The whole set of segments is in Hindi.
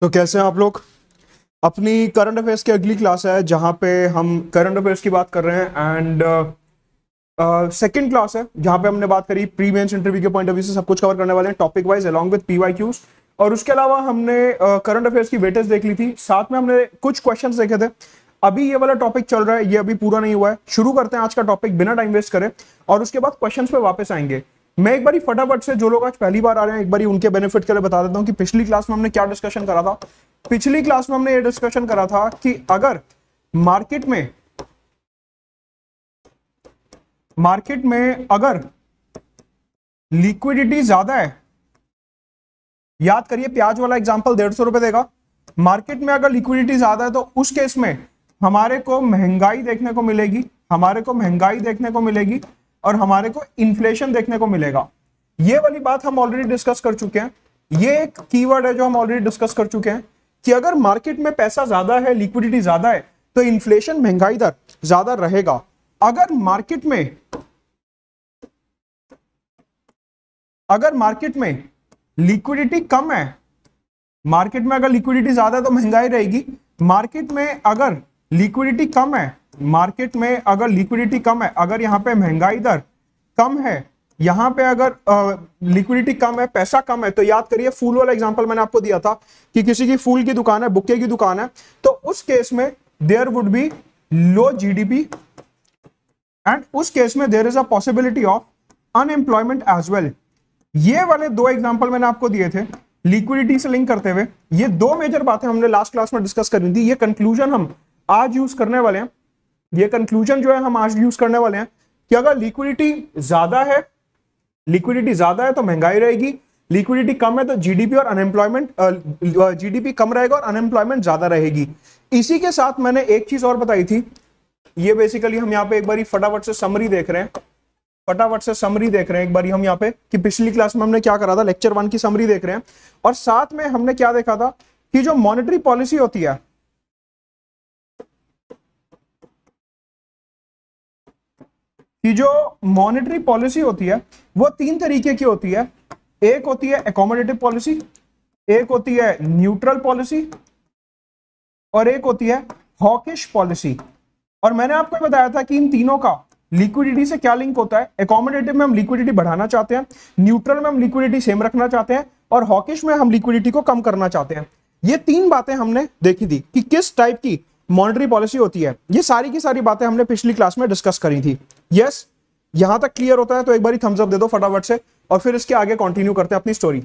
तो कैसे हैं आप लोग अपनी करंट अफेयर्स की अगली क्लास है जहां पे हम करंट अफेयर्स की बात कर रहे हैं एंड सेकंड क्लास है जहां पे हमने बात करी प्री मेन्स इंटरव्यू के पॉइंट ऑफ व्यू से सब कुछ कवर करने वाले हैं topic wise along with P Qs और उसके अलावा हमने करंट uh, अफेयर्स की वेटेज देख ली थी साथ में हमने कुछ क्वेश्चन देखे थे अभी ये वाला टॉपिक चल रहा है ये अभी पूरा नहीं हुआ है शुरू करते हैं आज का टॉपिक बिना टाइम वेस्ट करें और उसके बाद क्वेश्चन पे वापस आएंगे मैं एक बार फटाफट से जो लोग आज पहली बार आ रहे हैं एक बार उनके बेनिफिट के लिए बता देता हूँ कि पिछली क्लास में हमने क्या डिस्कशन करा था पिछली क्लास में हमने ये डिस्कशन करा था कि अगर मार्केट में मार्केट में अगर लिक्विडिटी ज्यादा है याद करिए प्याज वाला एग्जांपल डेढ़ सौ रुपए देगा मार्केट में अगर लिक्विडिटी ज्यादा है तो उस केस में हमारे को महंगाई देखने को मिलेगी हमारे को महंगाई देखने को मिलेगी और हमारे को इन्फ्लेशन देखने को मिलेगा ये वाली बात हम ऑलरेडी डिस्कस कर चुके हैं ये एक कीवर्ड है जो हम ऑलरेडी डिस्कस कर चुके हैं कि अगर मार्केट में पैसा ज्यादा है लिक्विडिटी ज्यादा है तो इन्फ्लेशन महंगाई दर ज्यादा रहेगा अगर मार्केट में अगर मार्केट में लिक्विडिटी कम है मार्केट में अगर लिक्विडिटी ज्यादा है तो महंगाई रहेगी मार्केट में अगर लिक्विडिटी कम है मार्केट में अगर लिक्विडिटी कम है अगर यहाँ पे महंगाई दर कम है यहाँ पे अगर लिक्विडिटी कम है पैसा कम है तो याद करिए फूल वाला एग्जाम्पल मैंने आपको दिया था कि किसी की फूल की दुकान है बुके की दुकान है तो उस केस में there would be low GDP and उस केस में there is a possibility of unemployment as well ये वाले दो एग्जाम्पल मैंने आपको दिए थे लिक्विडिटी से लिंक करते हुए ये दो मेजर बातें हमने लास्ट क्लास में डिस्कस करी थी ये कंक्लूजन हम आज यूज करने वाले हैं ये कंक्लूजन जो है हम आज यूज करने वाले हैं कि अगर लिक्विडिटी ज्यादा है लिक्विडिटी ज्यादा है तो महंगाई रहेगी लिक्विडिटी कम है तो जीडीपी और अनएम्प्लॉयमेंट जीडीपी कम रहेगा और अनएम्प्लॉयमेंट ज्यादा रहेगी इसी के साथ मैंने एक चीज और बताई थी ये बेसिकली हम यहाँ पे एक बार फटाफट से समरी देख रहे हैं फटाफट से समरी देख रहे हैं एक बार हम यहाँ पे कि पिछली क्लास में हमने क्या करा था लेक्चर वन की समरी देख रहे हैं और साथ में हमने क्या देखा था कि जो मॉनिटरी पॉलिसी होती है कि जो मॉनेटरी पॉलिसी होती है वो तीन तरीके की होती है एक होती है एकोमोडेटिव पॉलिसी एक होती है न्यूट्रल पॉलिसी और एक होती है हॉकिश पॉलिसी और मैंने आपको बताया था कि इन तीनों का लिक्विडिटी से क्या लिंक होता है एकोमोडेटिव में हम लिक्विडिटी बढ़ाना चाहते हैं न्यूट्रल में हम लिक्विडिटी सेम रखना चाहते हैं और हॉकिश में हम लिक्विडिटी को कम करना चाहते हैं ये तीन बातें हमने देखी थी कि किस टाइप की मॉनिटरी पॉलिसी होती है ये सारी की सारी बातें हमने पिछली क्लास में डिस्कस करी थी यस यहां तक क्लियर होता है तो एक बार थम्सअप दे दो फटाफट से और फिर इसके आगे कंटिन्यू करते हैं अपनी स्टोरी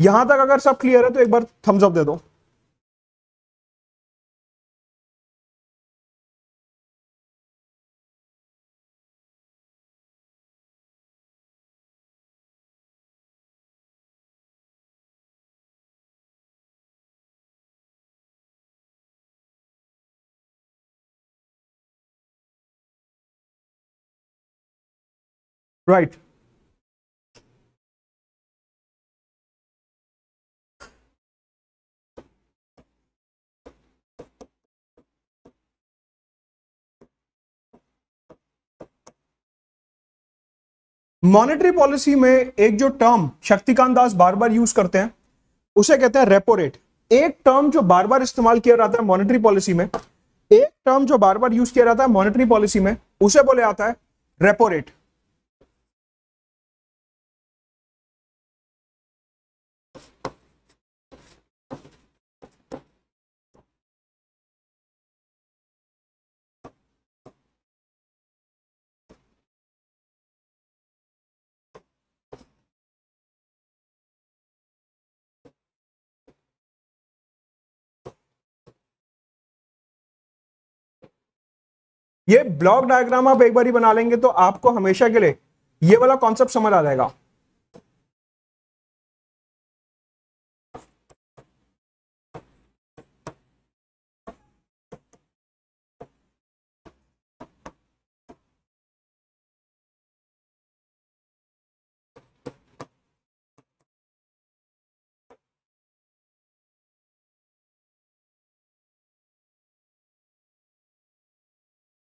यहां तक अगर सब क्लियर है तो एक बार थम्सअप दे दो right मॉनेटरी पॉलिसी में एक जो टर्म शक्तिकांत दास बार बार यूज करते हैं उसे कहते हैं रेपो रेट एक टर्म जो बार बार इस्तेमाल किया जाता है मॉनेटरी पॉलिसी में एक टर्म जो बार बार यूज किया जाता है मॉनेटरी पॉलिसी में उसे बोले जाता है रेपो रेट ये ब्लॉक डायग्राम आप एक बार ही बना लेंगे तो आपको हमेशा के लिए ये वाला कॉन्सेप्ट समझ आ जाएगा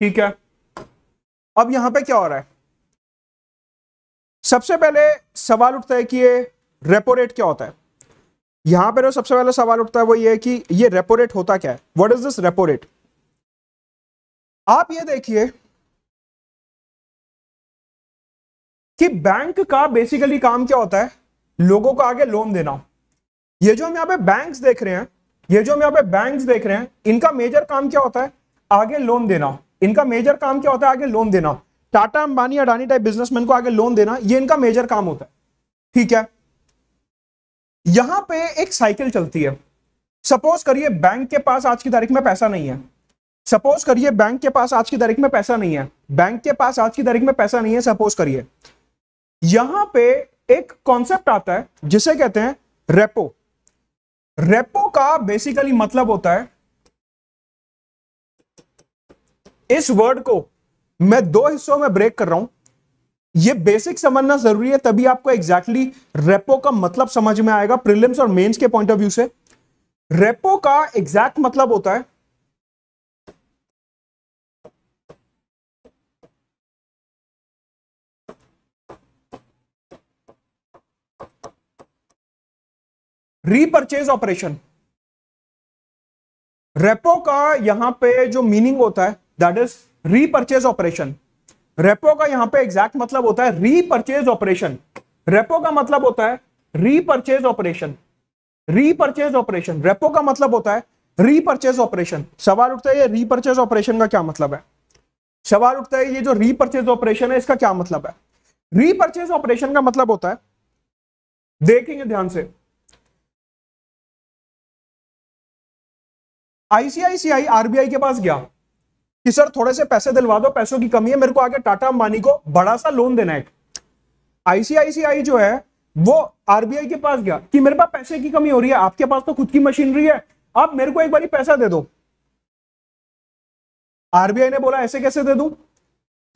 ठीक है अब यहां पे क्या हो रहा है सबसे पहले सवाल उठता है कि ये रेपो रेट क्या होता है यहां पर सबसे पहला सवाल उठता है वो ये कि ये रेपो रेट होता क्या है what is this repo rate आप ये देखिए कि बैंक का बेसिकली काम क्या होता है लोगों को आगे लोन देना ये जो हम यहाँ पे बैंक्स देख रहे हैं ये जो हम यहाँ पे बैंक्स देख रहे हैं इनका मेजर काम क्या होता है आगे लोन देना इनका मेजर काम क्या होता है आगे लोन देना टाटा अंबानी अडानी टाइप बिजनेसमैन को आगे लोन देना ये इनका मेजर काम होता है ठीक है यहां पे एक साइकिल चलती है सपोज करिए बैंक के पास आज की तारीख में पैसा नहीं है सपोज करिए बैंक के पास आज की तारीख में पैसा नहीं है बैंक के पास आज की तारीख में पैसा नहीं है सपोज करिए यहां पे एक कॉन्सेप्ट आता है जिसे कहते हैं रेपो रेपो का बेसिकली मतलब होता है इस वर्ड को मैं दो हिस्सों में ब्रेक कर रहा हूं ये बेसिक समझना जरूरी है तभी आपको एग्जैक्टली exactly रेपो का मतलब समझ में आएगा प्रिलिम्स और मेंस के पॉइंट ऑफ व्यू से रेपो का एग्जैक्ट मतलब होता है रीपरचेज ऑपरेशन रेपो का यहां पे जो मीनिंग होता है that is repurchase operation repo का यहां पे एग्जैक्ट मतलब होता है रीपर्चेज ऑपरेशन रेपो का मतलब होता है repurchase operation repurchase operation repo का मतलब होता है रीपर्चेज ऑपरेशन सवाल उठता है ये रीपर्चेज ऑपरेशन का क्या मतलब है सवाल उठता है ये जो रीपर्चेज ऑपरेशन है इसका क्या मतलब है रीपर्चेज ऑपरेशन का मतलब होता है देखेंगे ध्यान से आईसीआईसीआई आरबीआई के पास गया कि सर थोड़े से पैसे दिलवा दो पैसों की कमी है मेरे को आगे टाटा अंबानी को बड़ा सा लोन देना है आईसीआईसीआई जो है वो आरबीआई के पास गया कि मेरे पास पैसे की कमी हो रही है आपके पास तो खुद की मशीनरी है आप मेरे को एक बार पैसा दे दो आरबीआई ने बोला ऐसे कैसे दे दू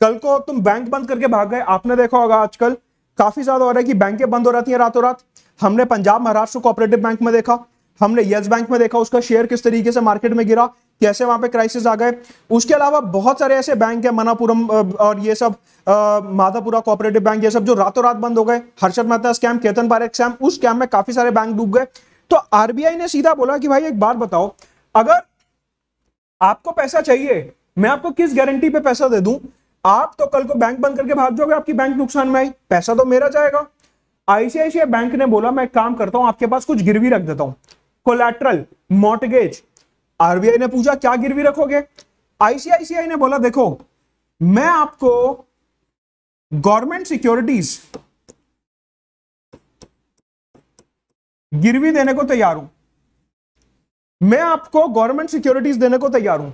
कल को तुम बैंक बंद करके भाग गए आपने देखा होगा आजकल काफी ज्यादा हो रहा है कि बैंकें बंद हो रहती है रातों रात हमने पंजाब महाराष्ट्र कोऑपरेटिव बैंक में देखा हमने यस बैंक में देखा उसका शेयर किस तरीके से मार्केट में गिरा कैसे वहां पे क्राइसिस आ गए उसके अलावा बहुत सारे ऐसे बैंक हैं मनापुरम और ये सब माधापुरा कोऑपरेटिव बैंक ये सब जो रातों रात बंद हो गए हर्षद मेहता स्कैम केतन पारे स्कैम उस स्कैम में काफी सारे बैंक डूब गए तो आरबीआई ने सीधा बोला कि भाई एक बात बताओ अगर आपको पैसा चाहिए मैं आपको किस गारंटी पे पैसा दे दू आप तो कल को बैंक बंद करके भाग जाओगे आपकी बैंक नुकसान में आई पैसा तो मेरा जाएगा आईसीआईसीआई बैंक ने बोला मैं काम करता हूं आपके पास कुछ गिरवी रख देता हूं कोलेट्रल मोटगेज आरबीआई ने पूछा क्या गिरवी रखोगे आईसीआईसीआई ने बोला देखो मैं आपको गवर्नमेंट सिक्योरिटीज गिरवी देने को तैयार हूं मैं आपको गवर्नमेंट सिक्योरिटीज देने को तैयार हूं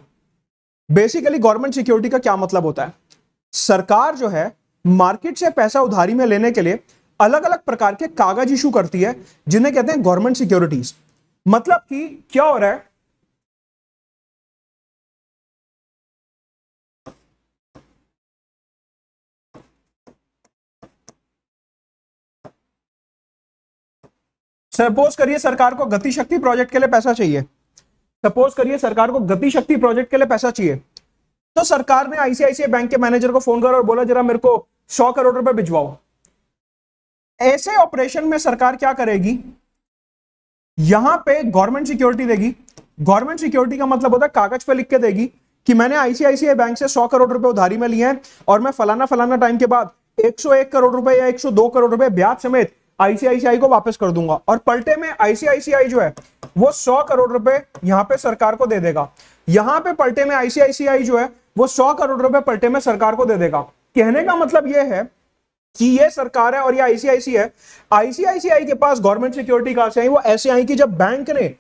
बेसिकली गवर्नमेंट सिक्योरिटी का क्या मतलब होता है सरकार जो है मार्केट से पैसा उधारी में लेने के लिए अलग अलग प्रकार के कागज इशू करती है जिन्हें कहते हैं गवर्नमेंट सिक्योरिटीज मतलब कि क्या हो रहा है सपोज करिए सरकार को गतिशक्ति प्रोजेक्ट के लिए पैसा चाहिए सपोज करिए सरकार को गतिशक्ति प्रोजेक्ट के लिए पैसा चाहिए तो सरकार ने आईसीआईसीआई बैंक के मैनेजर को फोन कर और बोला जरा मेरे को सौ करोड़ रुपए भिजवाओ ऐसे ऑपरेशन में सरकार क्या करेगी यहां पे गवर्नमेंट सिक्योरिटी देगी गवर्नमेंट सिक्योरिटी का मतलब होता है कागज पे लिख के देगी कि मैंने आईसीआईसीआई बैंक से 100 करोड़ रुपए उधारी में लिए हैं और मैं फलाना फलाना टाइम के बाद 101 करोड़ रुपए या 102 करोड़ रुपए ब्याज समेत आईसीआईसीआई को वापस कर दूंगा और पलटे में आईसीआईसीआई जो है वो सौ करोड़ रुपए यहां पे सरकार को दे देगा यहां पे पलटे में आईसीआईसीआई जो है वो सौ करोड़ रुपए पलटे में सरकार को दे देगा कहने का मतलब यह है कि ये सरकार है और ये आईसीआईसी है आईसीआईसीआई के पास गवर्नमेंट सिक्योरिटी कहां से आई वो ऐसे आई कि जब बैंक ने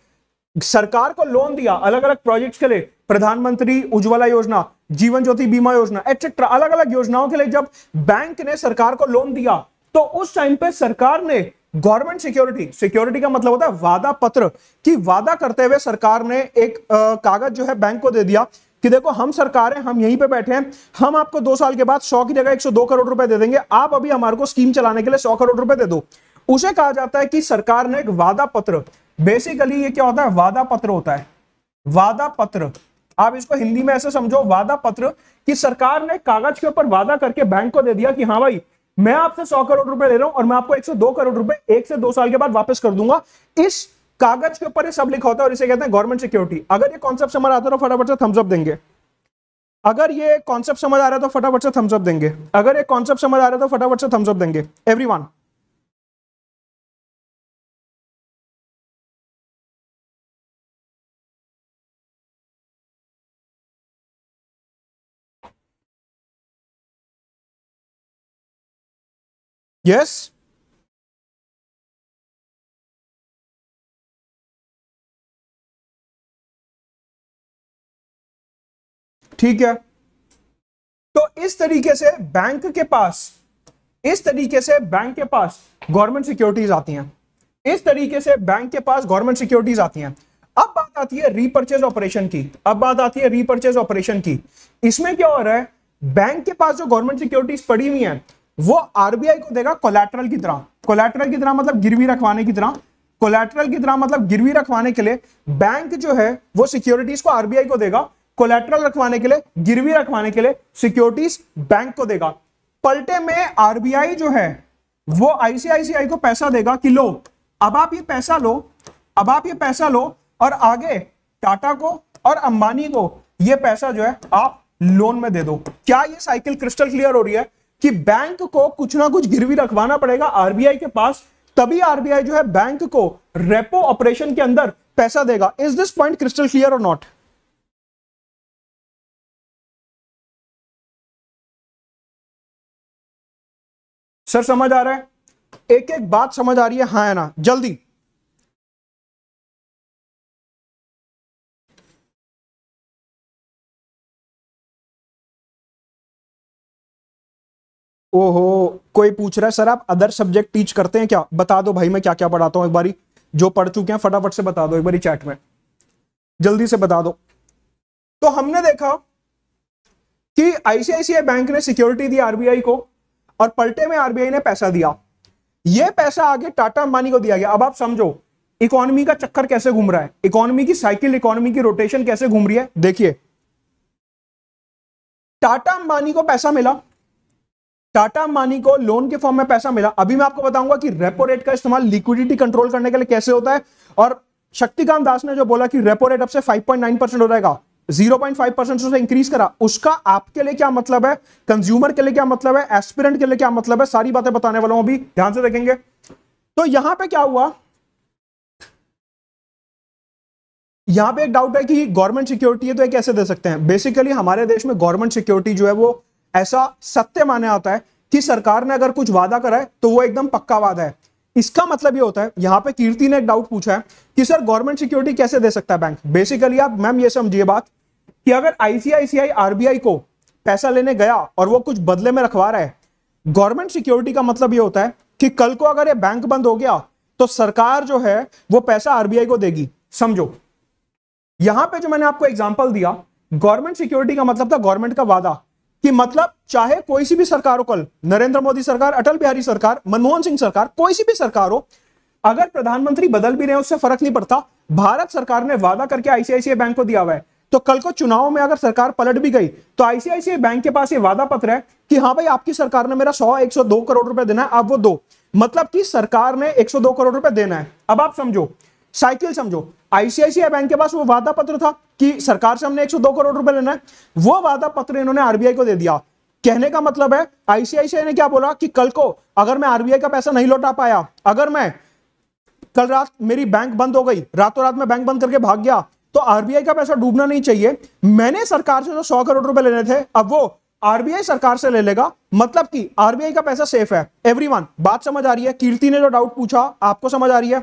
सरकार को लोन दिया अलग अलग प्रोजेक्ट्स के लिए प्रधानमंत्री उज्ज्वला योजना जीवन ज्योति बीमा योजना एक्सेट्रा अलग अलग योजनाओं के लिए जब बैंक ने सरकार को लोन दिया तो उस टाइम पे सरकार ने गवर्नमेंट सिक्योरिटी सिक्योरिटी का मतलब होता है वादा पत्र कि वादा करते हुए सरकार ने एक आ, कागज जो है बैंक को दे दिया कि देखो हम सरकार है हम यहीं पे बैठे हैं हम आपको दो साल के बाद सौ की जगह दो करोड़ रुपए दे देंगे आप अभी हमारे को स्कीम चलाने के लिए सौ करोड़ रुपए दे दो उसे कहा जाता है कि सरकार ने एक वादा पत्र बेसिकली ये क्या होता है वादा पत्र होता है वादा पत्र आप इसको हिंदी में ऐसे समझो वादा पत्र कि सरकार ने कागज के ऊपर वादा करके बैंक को दे दिया कि हाँ भाई मैं आपसे सौ करोड़ रुपए ले रहा हूं और मैं आपको दो करोड़ रुपए एक से दो साल के बाद वापस कर दूंगा इस कागज के ऊपर ये सब लिखा होता है और इसे कहते हैं गवर्नमेंट सिक्योरिटी अगर ये कॉन्सेप्ट समझ आता है तो फटाफट से थम्सअप देंगे अगर ये कॉन्सेप्ट समझ आ रहा है तो फटाफट से थम्सअप देंगे अगर ये कॉन्सेप्ट समझ आ रहा है तो फटाफट से थम्सअप देंगे एवरीवन यस ठीक है तो इस तरीके से बैंक के पास इस तरीके से बैंक के पास गवर्नमेंट सिक्योरिटीज आती हैं इस तरीके से बैंक के पास गवर्नमेंट सिक्योरिटीज आती हैं अब बात आती है रीपर्चेज ऑपरेशन की अब बात आती है रीपर्चेज ऑपरेशन की इसमें क्या हो रहा है बैंक के पास जो गवर्नमेंट सिक्योरिटीज पड़ी हुई हैं वो आरबीआई को देगा कोलेट्रल की तरह कोलेट्रल की तरह मतलब गिरवी रखवाने की तरह कोलेट्रल की तरह मतलब गिरवी रखवाने के लिए बैंक जो है वो सिक्योरिटीज को आरबीआई को देगा कोलेट्रल रखवाने के लिए गिरवी रखवाने के लिए सिक्योरिटीज बैंक को देगा पलटे में आरबीआई जो है वो आईसीआईसीआई को पैसा देगा कि लो अब आप ये पैसा लो अब आप ये पैसा लो और आगे टाटा को और अंबानी को ये पैसा जो है आप लोन में दे दो क्या ये साइकिल क्रिस्टल क्लियर हो रही है कि बैंक को कुछ ना कुछ गिरवी रखवाना पड़ेगा आरबीआई के पास तभी आरबीआई जो है बैंक को रेपो ऑपरेशन के अंदर पैसा देगा is this point crystal clear और नॉट सर समझ आ रहा है एक एक बात समझ आ रही है हाँ या ना जल्दी ओहो कोई पूछ रहा है सर आप अदर सब्जेक्ट टीच करते हैं क्या बता दो भाई मैं क्या क्या पढ़ाता हूं एक बारी जो पढ़ चुके हैं फटाफट से बता दो एक बारी चैट में जल्दी से बता दो तो हमने देखा कि आईसीआईसीआई बैंक ने सिक्योरिटी दी आरबीआई को और पलटे में आरबीआई ने पैसा दिया यह पैसा आगे टाटा अंबानी को दिया गया अब आप समझो इकोनॉमी का चक्कर कैसे घूम रहा है इकोनॉमी की साइकिल इकोनॉमी की रोटेशन कैसे घूम रही है देखिए टाटा अंबानी को पैसा मिला टाटा अंबानी को लोन के फॉर्म में पैसा मिला अभी मैं आपको बताऊंगा कि रेपो रेट का इस्तेमाल लिक्विडिटी कंट्रोल करने के लिए कैसे होता है और शक्तिकांत दास ने जो बोला कि रेपो रेट अब से 5.9 परसेंट हो जाएगा 0.5 परसेंट से इंक्रीज करा उसका आपके लिए क्या मतलब है कंज्यूमर के लिए क्या मतलब है एस्पिरेंट के लिए क्या मतलब है सारी बातें बताने वाला हूं अभी ध्यान से देखेंगे तो यहां पे क्या हुआ यहां पे एक डाउट है कि गवर्नमेंट सिक्योरिटी है तो एक ऐसे दे सकते हैं बेसिकली हमारे देश में गवर्नमेंट सिक्योरिटी जो है वो ऐसा सत्य माना आता है कि सरकार ने अगर कुछ वादा करा है तो वो एकदम पक्का वादा है इसका मतलब ये होता है यहाँ पे कीर्ति ने एक डाउट पूछा है कि सर गवर्नमेंट सिक्योरिटी कैसे दे सकता है बैंक बेसिकली आप मैम ये समझिए बात कि अगर आईसीआईसीआई आरबीआई को पैसा लेने गया और वो कुछ बदले में रखवा रहा है गवर्नमेंट सिक्योरिटी का मतलब ये होता है कि कल को अगर ये बैंक बंद हो गया तो सरकार जो है वो पैसा आरबीआई को देगी समझो यहां पर जो मैंने आपको एग्जाम्पल दिया गवर्नमेंट सिक्योरिटी का मतलब था गवर्नमेंट का वादा कि मतलब चाहे कोई सी भी सरकार हो कल नरेंद्र मोदी सरकार अटल बिहारी सरकार मनमोहन सिंह सरकार कोई सी भी सरकार हो अगर प्रधानमंत्री बदल भी रहे उससे फर्क नहीं पड़ता भारत सरकार ने वादा करके आईसीआईसीआई बैंक को दिया हुआ है तो कल को चुनाव में अगर सरकार पलट भी गई तो आईसीआईसी बैंक के पास ये वादा पत्र है कि हाँ भाई आपकी सरकार ने मेरा सौ दो करोड़ रुपए देना है आप वो दो मतलब कि सरकार ने दो करोड़ रुपए देना है अब आप समझो साइकिल समझो आईसीआईसीआई बैंक के पास वो वादा पत्र था कि सरकार से हमने 102 करोड़ रुपए लेना है वो वादा पत्र इन्होंने आरबीआई को दे दिया कहने का मतलब है आईसीआईसीआई ने क्या बोला कि कल को अगर मैं आरबीआई का पैसा नहीं लौटा पाया अगर मैं कल रात मेरी बैंक बंद हो गई रातों रात में बैंक बंद करके भाग गया तो आरबीआई का पैसा डूबना नहीं चाहिए मैंने सरकार से जो तो सौ करोड़ रुपए लेने थे अब वो आरबीआई सरकार से ले लेगा मतलब कि आरबीआई का पैसा सेफ है एवरीवन बात समझ आ रही है कीर्ति ने जो तो डाउट पूछा आपको समझ आ रही है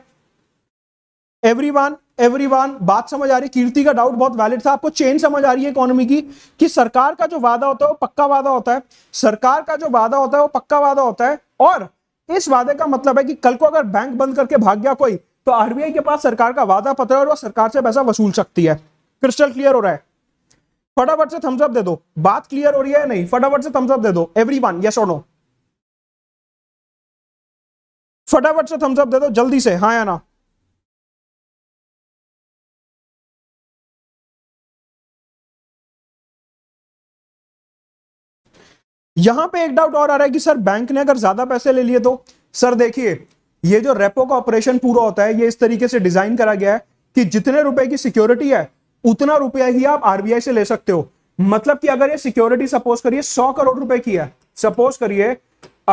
एवरीवन एवरीवन बात समझ आ रही कीर्ति का डाउट बहुत वैलिड था आपको चेन समझ आ रही है इकोनॉमी की कि सरकार का जो वादा होता है वो पक्का वादा होता है सरकार का जो वादा होता है वो पक्का वादा होता है और इस वादे का मतलब है कि कल को अगर बैंक बंद करके भाग गया कोई तो आरबीआई के पास सरकार का वादा पत्र है और वो सरकार से पैसा वसूल सकती है क्रिस्टल क्लियर हो रहा है फटाफट से थम्सअप दे दो बात क्लियर हो रही है नहीं फटाफट से थम्सअप दे दो एवरी वन यस और नो फटाफट से थम्सअप दे दो जल्दी से हाँ या ना यहां पे एक डाउट और आ रहा है कि सर बैंक ने अगर ज्यादा पैसे ले लिए तो सर देखिए ये जो रेपो का ऑपरेशन पूरा होता है ये इस तरीके से डिजाइन करा गया है कि जितने रुपए की सिक्योरिटी है उतना रुपया ही आप आरबीआई से ले सकते हो मतलब कि अगर ये सिक्योरिटी सपोज करिए सौ करोड़ रुपए की है सपोज करिए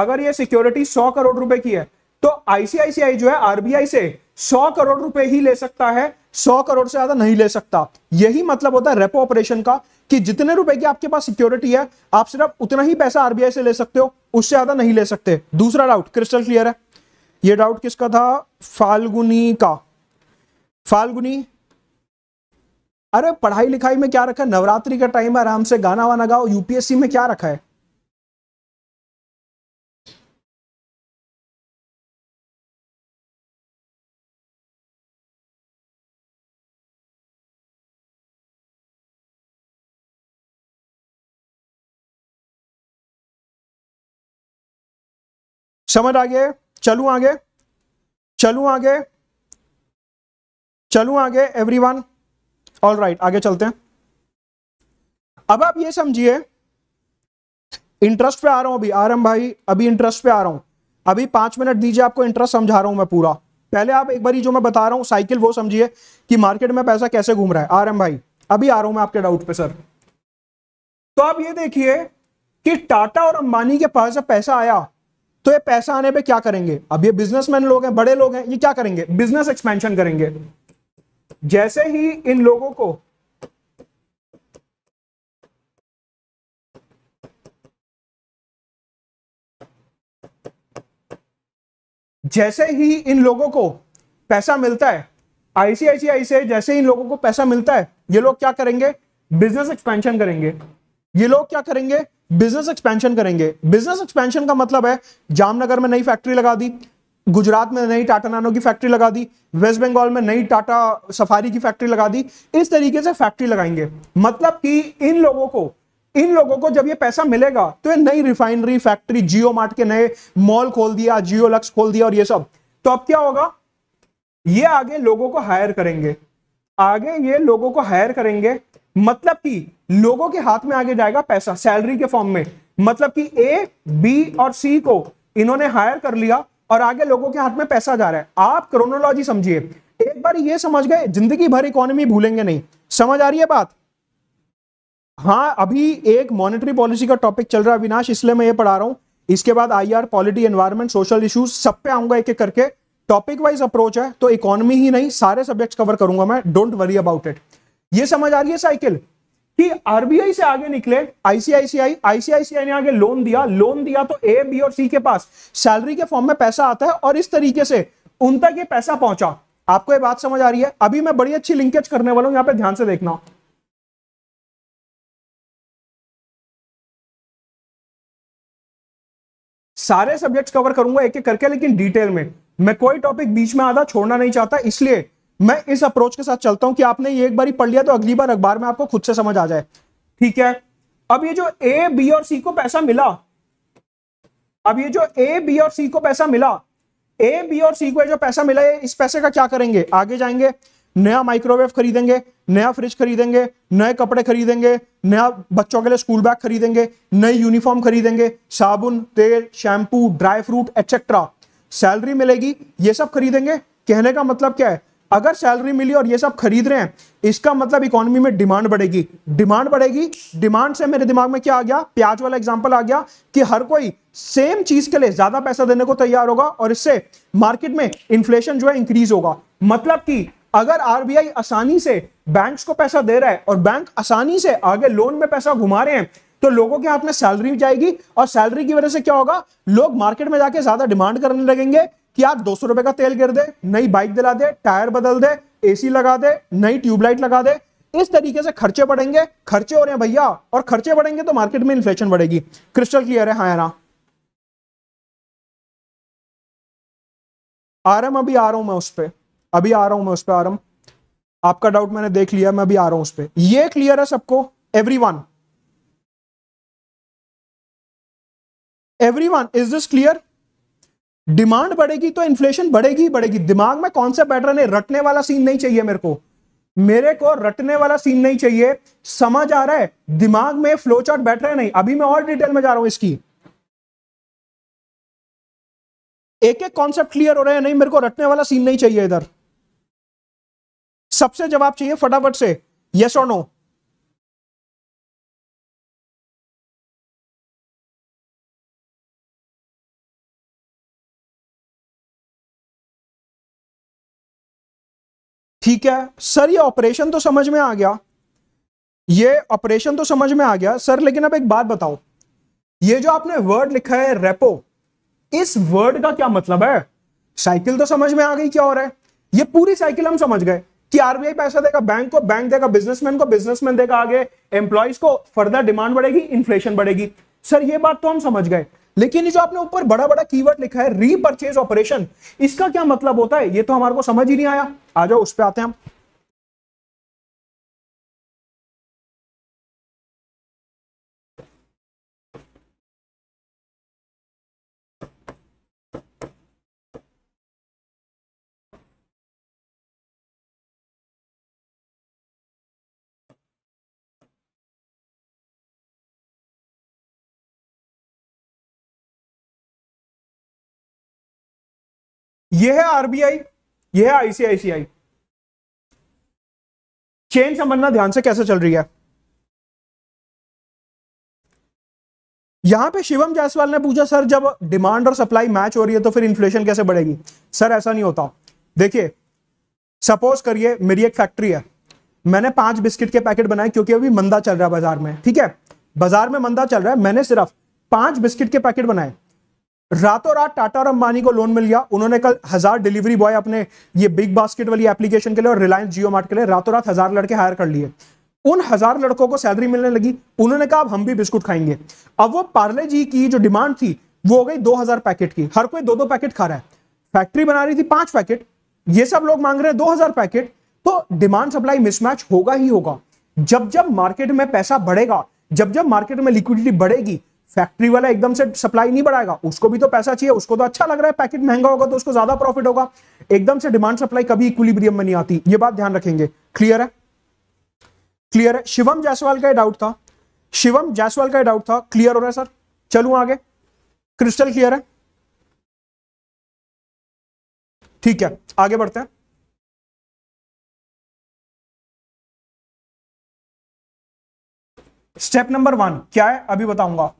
अगर ये सिक्योरिटी सौ करोड़ रुपए की है तो आईसीआईसीआई जो है आरबीआई से सौ करोड़ रुपए ही ले सकता है सौ करोड़ से ज्यादा नहीं ले सकता यही मतलब होता है रेपो ऑपरेशन का कि जितने रुपए की आपके पास सिक्योरिटी है आप सिर्फ उतना ही पैसा आरबीआई से ले सकते हो उससे ज्यादा नहीं ले सकते दूसरा डाउट क्रिस्टल क्लियर है ये डाउट किसका था फाल्गुनी का फाल्गुनी अरे पढ़ाई लिखाई में क्या रखा है नवरात्रि का टाइम है आराम से गाना वाना गाओ यूपीएससी में क्या रखा है समझ आ गया चलू आगे चलू आगे चलू आगे एवरी वन ऑल राइट आगे चलते हैं अब आप ये समझिए इंटरेस्ट पे आ रहा हूं अभी एम भाई अभी इंटरेस्ट पे आ रहा हूं अभी पांच मिनट दीजिए आपको इंटरेस्ट समझा रहा हूं मैं पूरा पहले आप एक बार जो मैं बता रहा हूं साइकिल वो समझिए कि मार्केट में पैसा कैसे घूम रहा है एम भाई अभी आ रहा हूं मैं आपके डाउट पे सर तो आप ये देखिए कि टाटा और अंबानी के पास जब पैसा आया तो ये पैसा आने पे क्या करेंगे अब ये बिजनेसमैन लोग हैं बड़े लोग हैं ये क्या करेंगे बिजनेस एक्सपेंशन करेंगे जैसे ही इन लोगों को जैसे ही इन लोगों को पैसा मिलता है आईसीआईसीआई से जैसे ही इन लोगों को पैसा मिलता है ये लोग क्या करेंगे बिजनेस एक्सपेंशन करेंगे ये लोग क्या करेंगे बिजनेस एक्सपेंशन करेंगे बिजनेस एक्सपेंशन का मतलब है जामनगर में नई फैक्ट्री लगा दी गुजरात में नई टाटा नानो की फैक्ट्री लगा दी वेस्ट बंगाल में नई टाटा सफारी की फैक्ट्री लगा दी इस तरीके से फैक्ट्री लगाएंगे मतलब कि इन लोगों को इन लोगों को जब ये पैसा मिलेगा तो ये नई रिफाइनरी फैक्ट्री जियो मार्ट के नए मॉल खोल दिया जियो लक्स खोल दिया और ये सब तो अब क्या होगा ये आगे लोगों को हायर करेंगे आगे ये लोगों को हायर करेंगे मतलब कि लोगों के हाथ में आगे जाएगा पैसा सैलरी के फॉर्म में मतलब कि ए बी और सी को इन्होंने हायर कर लिया और आगे लोगों के हाथ में पैसा जा रहा है आप क्रोनोलॉजी समझिए एक बार ये समझ गए जिंदगी भर इकोनॉमी भूलेंगे नहीं समझ आ रही है बात हाँ अभी एक मॉनेटरी पॉलिसी का टॉपिक चल रहा है अविनाश इसलिए मैं ये पढ़ा रहा हूं इसके बाद IR polity environment social issues सब पे आऊंगा एक एक करके टॉपिक वाइज अप्रोच है तो इकोनॉमी ही नहीं सारे सब्जेक्ट्स कवर करूंगा मैं डोंट वरी अबाउट इट ये समझ आ रही है साइकिल कि आरबीआई से आगे निकले आईसीआईसीआई आईसीआईसीआई ने आगे लोन दिया लोन दिया तो ए बी और सी के पास सैलरी के फॉर्म में पैसा आता है और इस तरीके से उन तक ये पैसा पहुंचा आपको ये बात समझ आ रही है अभी मैं बड़ी अच्छी लिंकेज करने वाला हूं यहां पर ध्यान से देखना सारे सब्जेक्ट्स कवर करूंगा एक एक करके लेकिन डिटेल में मैं कोई टॉपिक बीच में आधा छोड़ना नहीं चाहता इसलिए मैं इस अप्रोच के साथ चलता हूं कि आपने ये एक बार ही पढ़ लिया तो अगली बार अखबार में आपको खुद से समझ आ जाए ठीक है अब ये जो ए बी और सी को पैसा मिला अब ये जो ए बी और सी को पैसा मिला ए बी और सी को जो पैसा मिला है इस पैसे का क्या करेंगे आगे जाएंगे नया माइक्रोवेव खरीदेंगे नया फ्रिज खरीदेंगे नए कपड़े खरीदेंगे नया बच्चों के लिए स्कूल बैग खरीदेंगे नई यूनिफॉर्म खरीदेंगे साबुन तेल shampoo dry fruit etcetera salary मिलेगी ये सब खरीदेंगे कहने का मतलब क्या है अगर सैलरी मिली और ये सब खरीद रहे हैं इसका मतलब इकोनॉमी में डिमांड बढ़ेगी डिमांड बढ़ेगी डिमांड से मेरे दिमाग में क्या आ गया प्याज वाला एग्जांपल आ गया कि हर कोई सेम चीज के लिए ज्यादा पैसा देने को तैयार होगा और इससे मार्केट में इन्फ्लेशन जो है इंक्रीज होगा मतलब कि अगर आरबीआई आसानी से बैंक को पैसा दे रहा है और बैंक आसानी से आगे लोन में पैसा घुमा रहे हैं तो लोगों के हाथ में सैलरी जाएगी और सैलरी की वजह से क्या होगा लोग मार्केट में जाके ज्यादा डिमांड करने लगेंगे आप दो सौ रुपए का तेल गिर दे नई बाइक दिला दे टायर बदल दे एसी लगा दे नई ट्यूबलाइट लगा दे इस तरीके से खर्चे बढ़ेंगे खर्चे हो रहे हैं भैया और खर्चे बढ़ेंगे तो मार्केट में इन्फ्लेशन बढ़ेगी क्रिस्टल क्लियर है हाँ ना आरम अभी आ रहा हूं मैं उस पर अभी आ रहा हूं मैं उस पर आरम आपका डाउट मैंने देख लिया मैं अभी आ रहा हूं उस पर यह क्लियर है सबको every one every one is this clear demand बढ़ेगी तो इन्फ्लेशन बढ़ेगी ही बढ़ेगी दिमाग में कॉन्सेप्ट बैठ रहा है रटने वाला सीन नहीं चाहिए मेरे को मेरे को रटने वाला सीन नहीं चाहिए समझ आ रहा है दिमाग में फ्लो चार्ट बैठ रहे नहीं अभी मैं और डिटेल में जा रहा हूं इसकी एक एक कॉन्सेप्ट क्लियर हो रहे हैं नहीं मेरे को रटने वाला सीन नहीं चाहिए इधर सबसे जवाब चाहिए फटाफट से यस और नो ठीक है सर ये ऑपरेशन तो समझ में आ गया ये ऑपरेशन तो समझ में आ गया सर लेकिन अब एक बात बताओ ये जो आपने वर्ड लिखा है रेपो इस वर्ड का क्या मतलब है साइकिल तो समझ में आ गई क्या और है ये पूरी साइकिल हम समझ गए कि आरबीआई पैसा देगा बैंक को बैंक देगा बिजनेसमैन को बिजनेसमैन देगा आगे एम्प्लॉयज को फर्दर डिमांड बढ़ेगी इन्फ्लेशन बढ़ेगी सर ये बात तो हम समझ गए लेकिन ये जो आपने ऊपर बड़ा बड़ा कीवर्ड लिखा है रीपरचेज ऑपरेशन इसका क्या मतलब होता है ये तो हमारे को समझ ही नहीं आया आ जाओ उस पर आते हैं हम ये है आरबीआई ये है आईसीआईसीआई चेन संबंधना ध्यान से कैसे चल रही है यहां पे शिवम जायसवाल ने पूछा सर जब डिमांड और सप्लाई मैच हो रही है तो फिर इन्फ्लेशन कैसे बढ़ेगी सर ऐसा नहीं होता देखिए सपोज करिए मेरी एक फैक्ट्री है मैंने पांच बिस्किट के पैकेट बनाए क्योंकि अभी मंदा चल रहा है बाजार में ठीक है बाजार में मंदा चल रहा है मैंने सिर्फ पांच बिस्किट के पैकेट बनाए रातों रात टाटा और अंबानी को लोन मिल गया उन्होंने कल हजार डिलीवरी बॉय अपने ये बिग बास्केट वाली एप्लीकेशन के लिए और रिलायंस जियो मार्ट के लिए रातों रात हजार लड़के हायर कर लिए उन हजार लड़कों को सैलरी मिलने लगी उन्होंने कहा अब हम भी बिस्कुट खाएंगे अब वो पार्ले जी की जो डिमांड थी वो हो गई दो हजार पैकेट की हर कोई दो दो पैकेट खा रहा है फैक्ट्री बना रही थी पांच पैकेट ये सब लोग मांग रहे हैं दो हजार पैकेट तो डिमांड सप्लाई मिसमैच होगा ही होगा जब जब मार्केट में पैसा बढ़ेगा जब जब मार्केट में लिक्विडिटी बढ़ेगी फैक्ट्री वाला एकदम से सप्लाई नहीं बढ़ाएगा उसको भी तो पैसा चाहिए उसको तो अच्छा लग रहा है पैकेट महंगा होगा तो उसको ज्यादा प्रॉफिट होगा एकदम से डिमांड सप्लाई कभी इक्विलिब्रियम में नहीं आती ये बात ध्यान रखेंगे क्लियर है क्लियर है शिवम जायसवाल का डाउट था शिवम जायसवाल का डाउट था क्लियर हो रहा है सर चलू आगे क्रिस्टल क्लियर है ठीक है आगे बढ़ते हैं स्टेप नंबर वन क्या है अभी बताऊंगा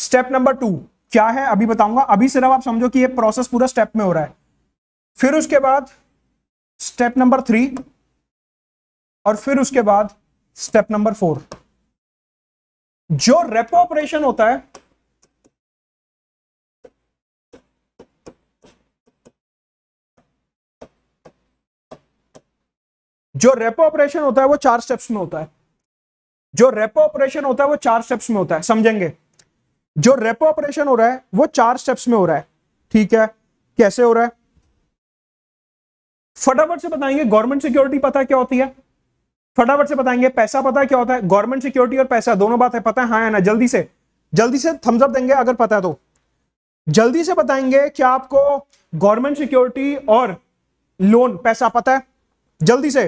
स्टेप नंबर टू क्या है अभी बताऊंगा अभी सिर्फ आप समझो कि ये प्रोसेस पूरा स्टेप में हो रहा है फिर उसके बाद स्टेप नंबर थ्री और फिर उसके बाद स्टेप नंबर फोर जो रेपो ऑपरेशन होता है जो रेपो ऑपरेशन होता है वो चार स्टेप्स में होता है जो रेपो ऑपरेशन होता है वो चार स्टेप्स में होता है समझेंगे जो रेपो ऑपरेशन हो रहा है वो चार स्टेप्स में हो रहा है ठीक है कैसे हो रहा है फटाफट से बताएंगे गवर्नमेंट सिक्योरिटी पता क्या होती है फटाफट से बताएंगे पैसा पता क्या होता है गवर्नमेंट सिक्योरिटी और पैसा दोनों बात है पता है हाँ ना जल्दी से जल्दी से थम्सअप देंगे अगर पता है तो जल्दी से बताएंगे क्या आपको गवर्नमेंट सिक्योरिटी और लोन पैसा पता है जल्दी से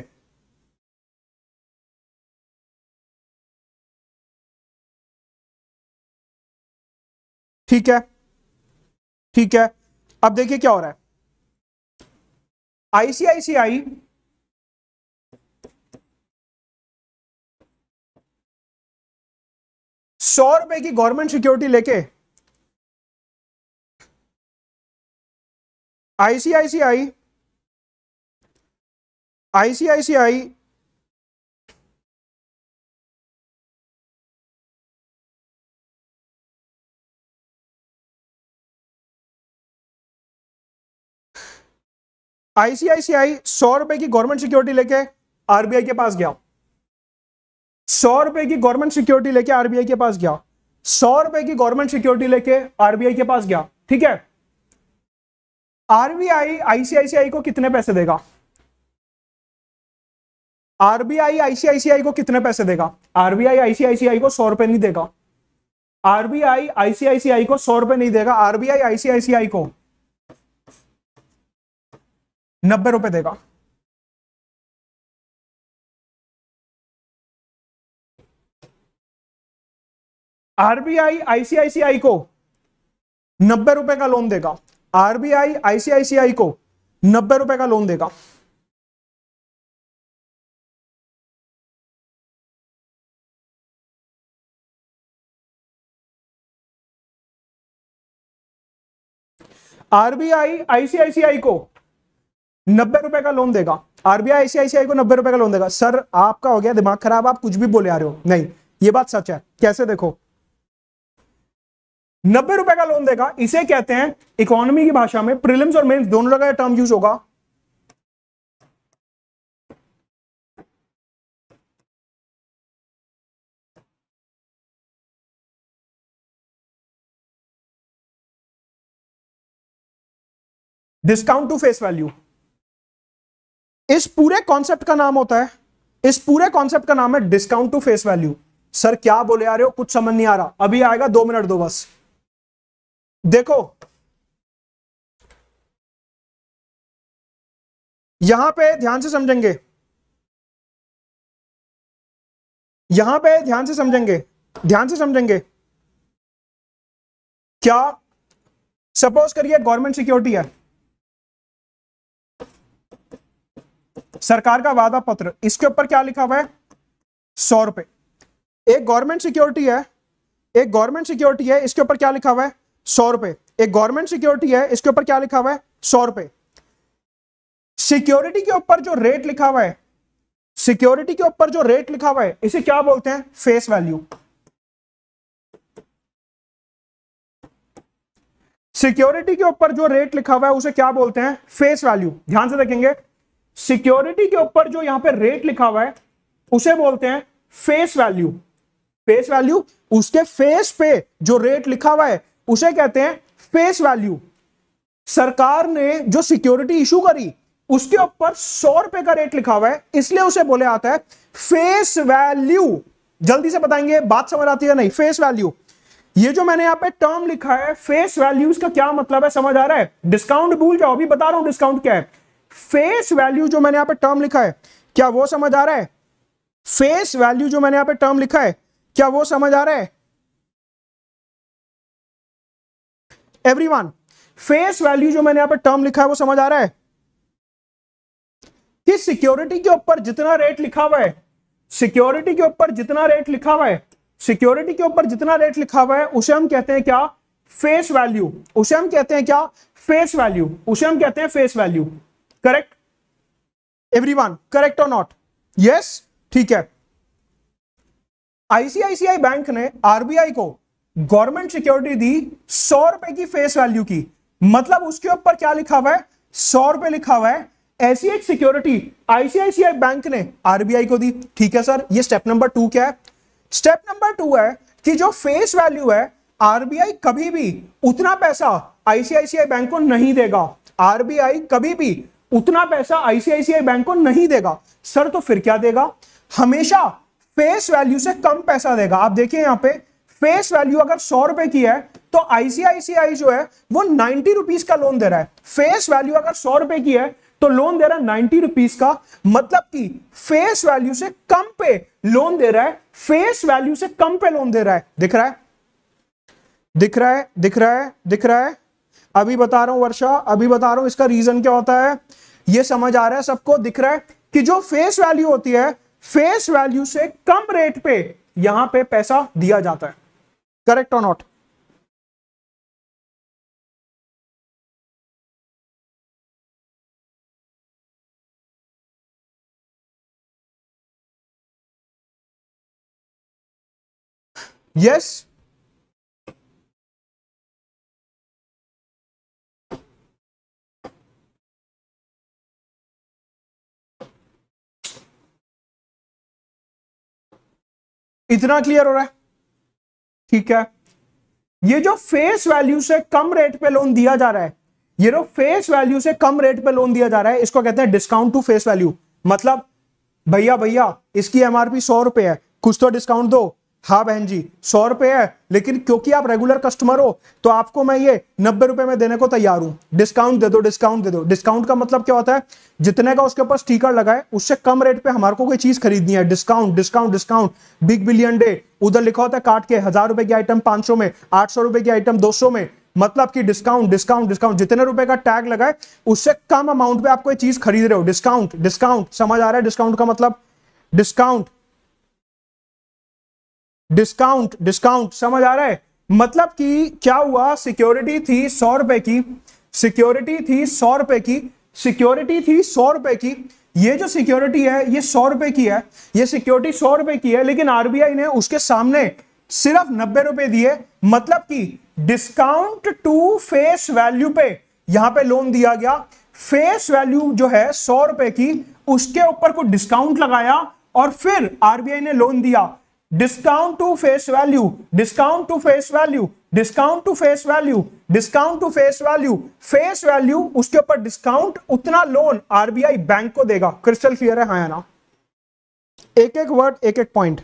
ठीक है ठीक है अब देखिए क्या हो रहा है आईसीआईसीआई सौ रुपए की गवर्नमेंट सिक्योरिटी लेके आईसीआईसीआई आईसीआईसीआई आईसीआईसीआई सौ रुपए की गवर्नमेंट सिक्योरिटी लेके आरबीआई के पास गया सौ रुपए की गवर्नमेंट सिक्योरिटी लेके आरबीआई के पास गया सौ रुपए की गवर्नमेंट सिक्योरिटी लेके आरबीआई के पास गया ठीक है आरबीआई आईसीआईसीआई को कितने पैसे देगा आरबीआई आईसीआईसीआई को कितने पैसे देगा आरबीआई आईसीआईसीआई को सौ रुपए नहीं देगा आरबीआई आईसीआईसीआई को सौ रुपए नहीं देगा आरबीआई आईसीआईसीआई को नब्बे रुपए देगा आरबीआई आईसीआईसीआई को नब्बे रुपए का लोन देगा आरबीआई आईसीआईसीआई को नब्बे रुपए का लोन देगा आरबीआई आईसीआईसीआई को नब्बे रुपए का लोन देगा आरबीआई आईसीआईसीआई को नब्बे रुपए का लोन देगा सर आपका हो गया दिमाग खराब आप कुछ भी बोले आ रहे हो नहीं ये बात सच है कैसे देखो नब्बे रुपए का लोन देगा इसे कहते हैं इकोनॉमी की भाषा में प्रिलिम्स और मेन्स दोनों का टर्म यूज होगा डिस्काउंट टू फेस वैल्यू इस पूरे कॉन्सेप्ट का नाम होता है इस पूरे कॉन्सेप्ट का नाम है discount to face value sir क्या बोले आ रहे हो कुछ समझ नहीं आ रहा अभी आएगा दो मिनट दो बस देखो यहां पे ध्यान से समझेंगे यहां पे ध्यान से समझेंगे ध्यान से समझेंगे क्या सपोज करिए गवर्नमेंट सिक्योरिटी है सरकार का वादा पत्र इसके ऊपर क्या लिखा हुआ है सौ रुपए एक गवर्नमेंट सिक्योरिटी है एक गवर्नमेंट सिक्योरिटी है इसके ऊपर क्या लिखा हुआ है सौ रुपए एक गवर्नमेंट सिक्योरिटी है इसके ऊपर क्या लिखा हुआ है सौ रुपए सिक्योरिटी के ऊपर जो रेट लिखा हुआ है सिक्योरिटी के ऊपर जो रेट लिखा हुआ है इसे क्या बोलते हैं फेस वैल्यू सिक्योरिटी के ऊपर जो रेट लिखा हुआ है उसे क्या बोलते हैं फेस वैल्यू ध्यान से देखेंगे सिक्योरिटी के ऊपर जो यहां पे रेट लिखा हुआ है उसे बोलते हैं फेस वैल्यू फेस वैल्यू उसके फेस पे जो रेट लिखा हुआ है उसे कहते हैं फेस वैल्यू सरकार ने जो सिक्योरिटी इशू करी उसके ऊपर सौ रुपए का रेट लिखा हुआ है इसलिए उसे बोले आता है फेस वैल्यू जल्दी से बताएंगे बात समझ आती है नहीं फेस वैल्यू ये जो मैंने यहां पे टर्म लिखा है फेस वैल्यूज का क्या मतलब है समझ आ रहा है डिस्काउंट भूल जाओ अभी बता रहा हूं डिस्काउंट क्या है फेस वैल्यू जो मैंने यहां पे टर्म लिखा है क्या वो समझ आ रहा है फेस वैल्यू जो मैंने यहां पे टर्म लिखा है क्या वो समझ आ रहा है एवरीवन फेस वैल्यू जो मैंने यहां पे टर्म लिखा है वो समझ आ रहा है कि सिक्योरिटी के ऊपर जितना रेट लिखा हुआ है सिक्योरिटी के ऊपर जितना रेट लिखा हुआ है सिक्योरिटी के ऊपर जितना रेट लिखा हुआ है उसे हम कहते हैं क्या फेस वैल्यू उसे हम कहते हैं क्या फेस वैल्यू उसे हम कहते हैं face value correct everyone correct और नॉट यस ठीक है आईसीआईसीआई बैंक ने आरबीआई को गवर्नमेंट सिक्योरिटी दी सौ रुपए की फेस वैल्यू की मतलब उसके ऊपर क्या लिखा हुआ है सौ रुपए लिखा हुआ है ऐसी एक सिक्योरिटी आईसीआईसीआई बैंक ने आरबीआई को दी ठीक है सर ये स्टेप नंबर टू क्या है स्टेप नंबर टू है कि जो फेस वैल्यू है आरबीआई कभी भी उतना पैसा आईसीआईसीआई बैंक को नहीं देगा आरबीआई कभी भी उतना पैसा आईसीआईसीआई बैंक को नहीं देगा सर तो फिर क्या देगा हमेशा फेस वैल्यू से कम पैसा देगा आप देखिए यहां पे फेस वैल्यू अगर सौ रुपए की है तो आईसीआईसीआई जो है वो नाइनटी रुपीज का लोन दे रहा है फेस वैल्यू अगर सौ रुपए की है तो लोन दे रहा है नाइनटी रुपीज का मतलब कि फेस वैल्यू से कम पे लोन दे रहा है फेस वैल्यू से कम पे लोन दे रहा है दिख रहा है दिख रहा है दिख रहा है दिख रहा है अभी बता रहा हूं वर्षा अभी बता रहा हूं इसका रीजन क्या होता है ये समझ आ रहा है सबको दिख रहा है कि जो फेस वैल्यू होती है फेस वैल्यू से कम रेट पे यहां पे पैसा दिया जाता है करेक्ट और नॉट yes इतना क्लियर हो रहा है ठीक है ये जो फेस वैल्यू से कम रेट पे लोन दिया जा रहा है ये जो फेस वैल्यू से कम रेट पे लोन दिया जा रहा है इसको कहते हैं डिस्काउंट टू फेस वैल्यू मतलब भैया भैया इसकी एमआरपी सौ रुपए है कुछ तो डिस्काउंट दो हाँ बहन जी सौ रुपए है लेकिन क्योंकि आप रेगुलर कस्टमर हो तो आपको मैं ये नब्बे रुपए में देने को तैयार हूं डिस्काउंट दे दो डिस्काउंट दे दो डिस्काउंट का मतलब क्या होता है जितने का उसके ऊपर स्टीकर लगाए उससे कम रेट पे हमारे को कोई चीज खरीदनी है discount discount discount big billion day उधर लिखा होता है काट के हजार रुपए की आइटम पांच में आठ सौ रुपए की आइटम दो सौ में मतलब कि डिस्काउंट डिस्काउंट डिस्काउंट जितने रुपए का टैग लगाए उससे कम अमाउंट पे आपको ये चीज खरीद रहे हो डिस्काउंट डिस्काउंट समझ आ रहा है डिस्काउंट का मतलब डिस्काउंट डिस्काउंट डिस्काउंट समझ आ रहा है मतलब कि क्या हुआ सिक्योरिटी थी सौ रुपए की सिक्योरिटी थी सौ रुपए की सिक्योरिटी थी सौ रुपए की ये जो सिक्योरिटी है ये सौ रुपए की है ये सिक्योरिटी सौ रुपए की है लेकिन आरबीआई ने उसके सामने सिर्फ नब्बे रुपए दिए मतलब कि डिस्काउंट टू फेस वैल्यू पे यहां पे लोन दिया गया फेस वैल्यू जो है सौ रुपए की उसके ऊपर कुछ डिस्काउंट लगाया और फिर आरबीआई ने लोन दिया discount to face value discount to face value discount to face value discount to face value face value उसके ऊपर डिस्काउंट उतना लोन आरबीआई बैंक को देगा क्रिस्टल क्लियर है हाँ ना एक एक वर्ड एक एक पॉइंट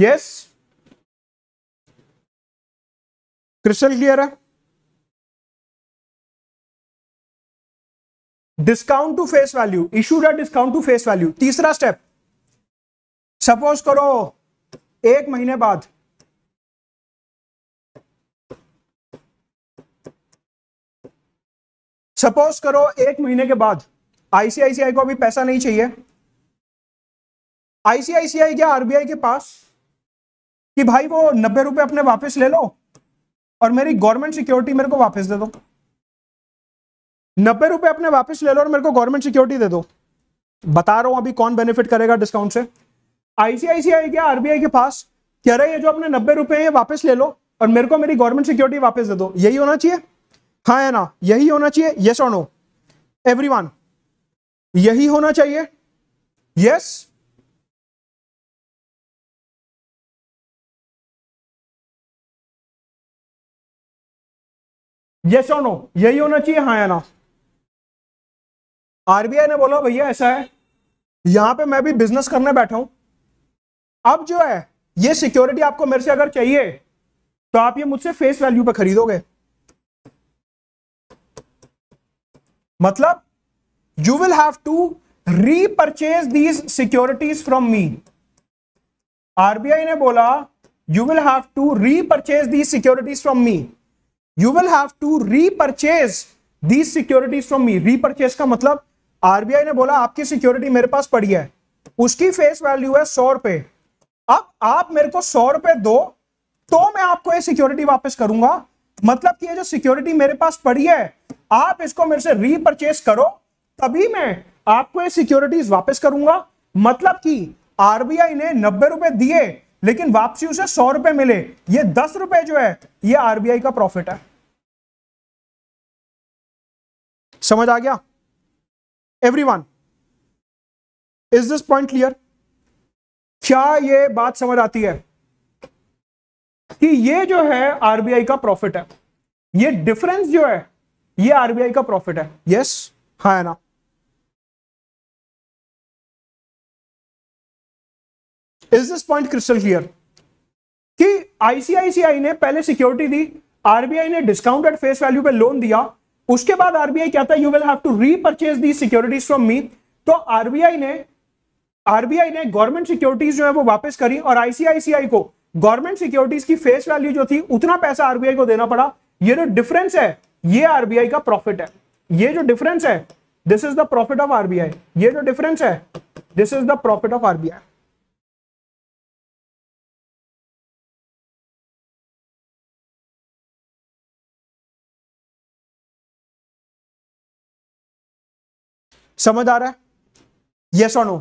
यस क्रिस्टल क्लियर है discount to face value issue at discount to face value तीसरा स्टेप सपोज करो एक महीने बाद सपोज करो एक महीने के बाद आईसीआईसीआई को अभी पैसा नहीं चाहिए आईसीआईसीआई क्या आरबीआई के पास कि भाई वो नब्बे रुपए अपने वापस ले लो और मेरी गवर्नमेंट सिक्योरिटी मेरे को वापस दे दो नब्बे रुपए अपने वापस ले लो और मेरे को गवर्नमेंट सिक्योरिटी दे दो बता रहा हूं अभी कौन बेनिफिट करेगा डिस्काउंट से आईसीआईसीआई क्या आरबीआई के पास कह रहे ये जो अपने नब्बे रुपए हैं वापस ले लो और मेरे को मेरी गवर्नमेंट सिक्योरिटी वापस दे दो यही होना चाहिए हाँ है ना यही होना चाहिए यस और नो एवरी यही होना चाहिए यस yes, यस और नो यही होना चाहिए हाँ या ना आरबीआई ने बोला भैया ऐसा है यहां पे मैं भी बिजनेस करने बैठा हूं अब जो है ये सिक्योरिटी आपको मेरे से अगर चाहिए तो आप ये मुझसे फेस वैल्यू पे खरीदोगे मतलब you will have to repurchase these securities from me RBI ने बोला you will have to repurchase these securities from me you will have to repurchase these securities from me repurchase का मतलब आरबीआई ने बोला आपकी सिक्योरिटी मेरे पास पड़ी है उसकी फेस वैल्यू है सौ रुपए अब आप मेरे को सौ रुपए दो तो मैं आपको ये सिक्योरिटी वापस करूंगा मतलब कि ये जो सिक्योरिटी मेरे पास पड़ी है आप इसको मेरे से रीपरचेस करो तभी मैं आपको ये सिक्योरिटीज वापस करूंगा मतलब कि आरबीआई ने नब्बे रुपए दिए लेकिन वापसी उसे सौ रुपए मिले ये दस रुपए जो है ये आरबीआई का प्रॉफिट है समझ आ गया everyone is this point clear क्या ये बात समझ आती है कि ये जो है आरबीआई का प्रॉफिट है ये डिफरेंस जो है ये आरबीआई का प्रॉफिट है यस yes? हा है ना is this point crystal clear कि आईसीआईसीआई ने पहले सिक्योरिटी दी आरबीआई ने डिस्काउंट एट फेस वैल्यू पे लोन दिया उसके बाद आरबीआई क्या था you will have to repurchase the securities from me तो आरबीआई ने आरबीआई ने गवर्नमेंट सिक्योरिटीज जो है वो वापस करी और आईसीआईसीआई को गवर्नमेंट सिक्योरिटीज की फेस वैल्यू जो थी उतना पैसा आरबीआई को देना पड़ा ये जो डिफरेंस है ये आरबीआई का प्रॉफिट है ये जो डिफरेंस है this is the profit of RBI ये जो डिफरेंस है this is the profit of RBI समझ आ रहा है यस और no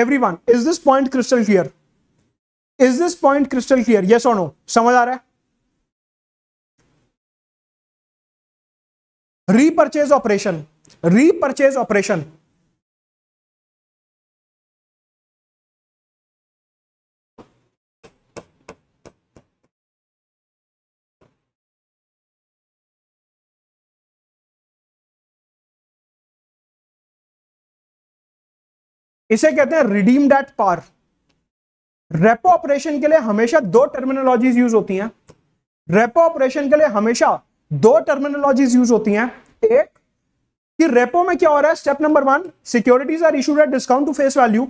every one is this point crystal clear is this point crystal clear yes और नो समझ आ रहा है रीपरचेज ऑपरेशन रीपरचेज ऑपरेशन इसे कहते हैं रिडीम डेट पार रेपो ऑपरेशन के लिए हमेशा दो टर्मिनोलॉजीज यूज होती हैं रेपो ऑपरेशन के लिए हमेशा दो टर्मिनोलॉजीज यूज होती हैं एक कि रेपो में क्या हो रहा है step number one securities are issued at discount to face value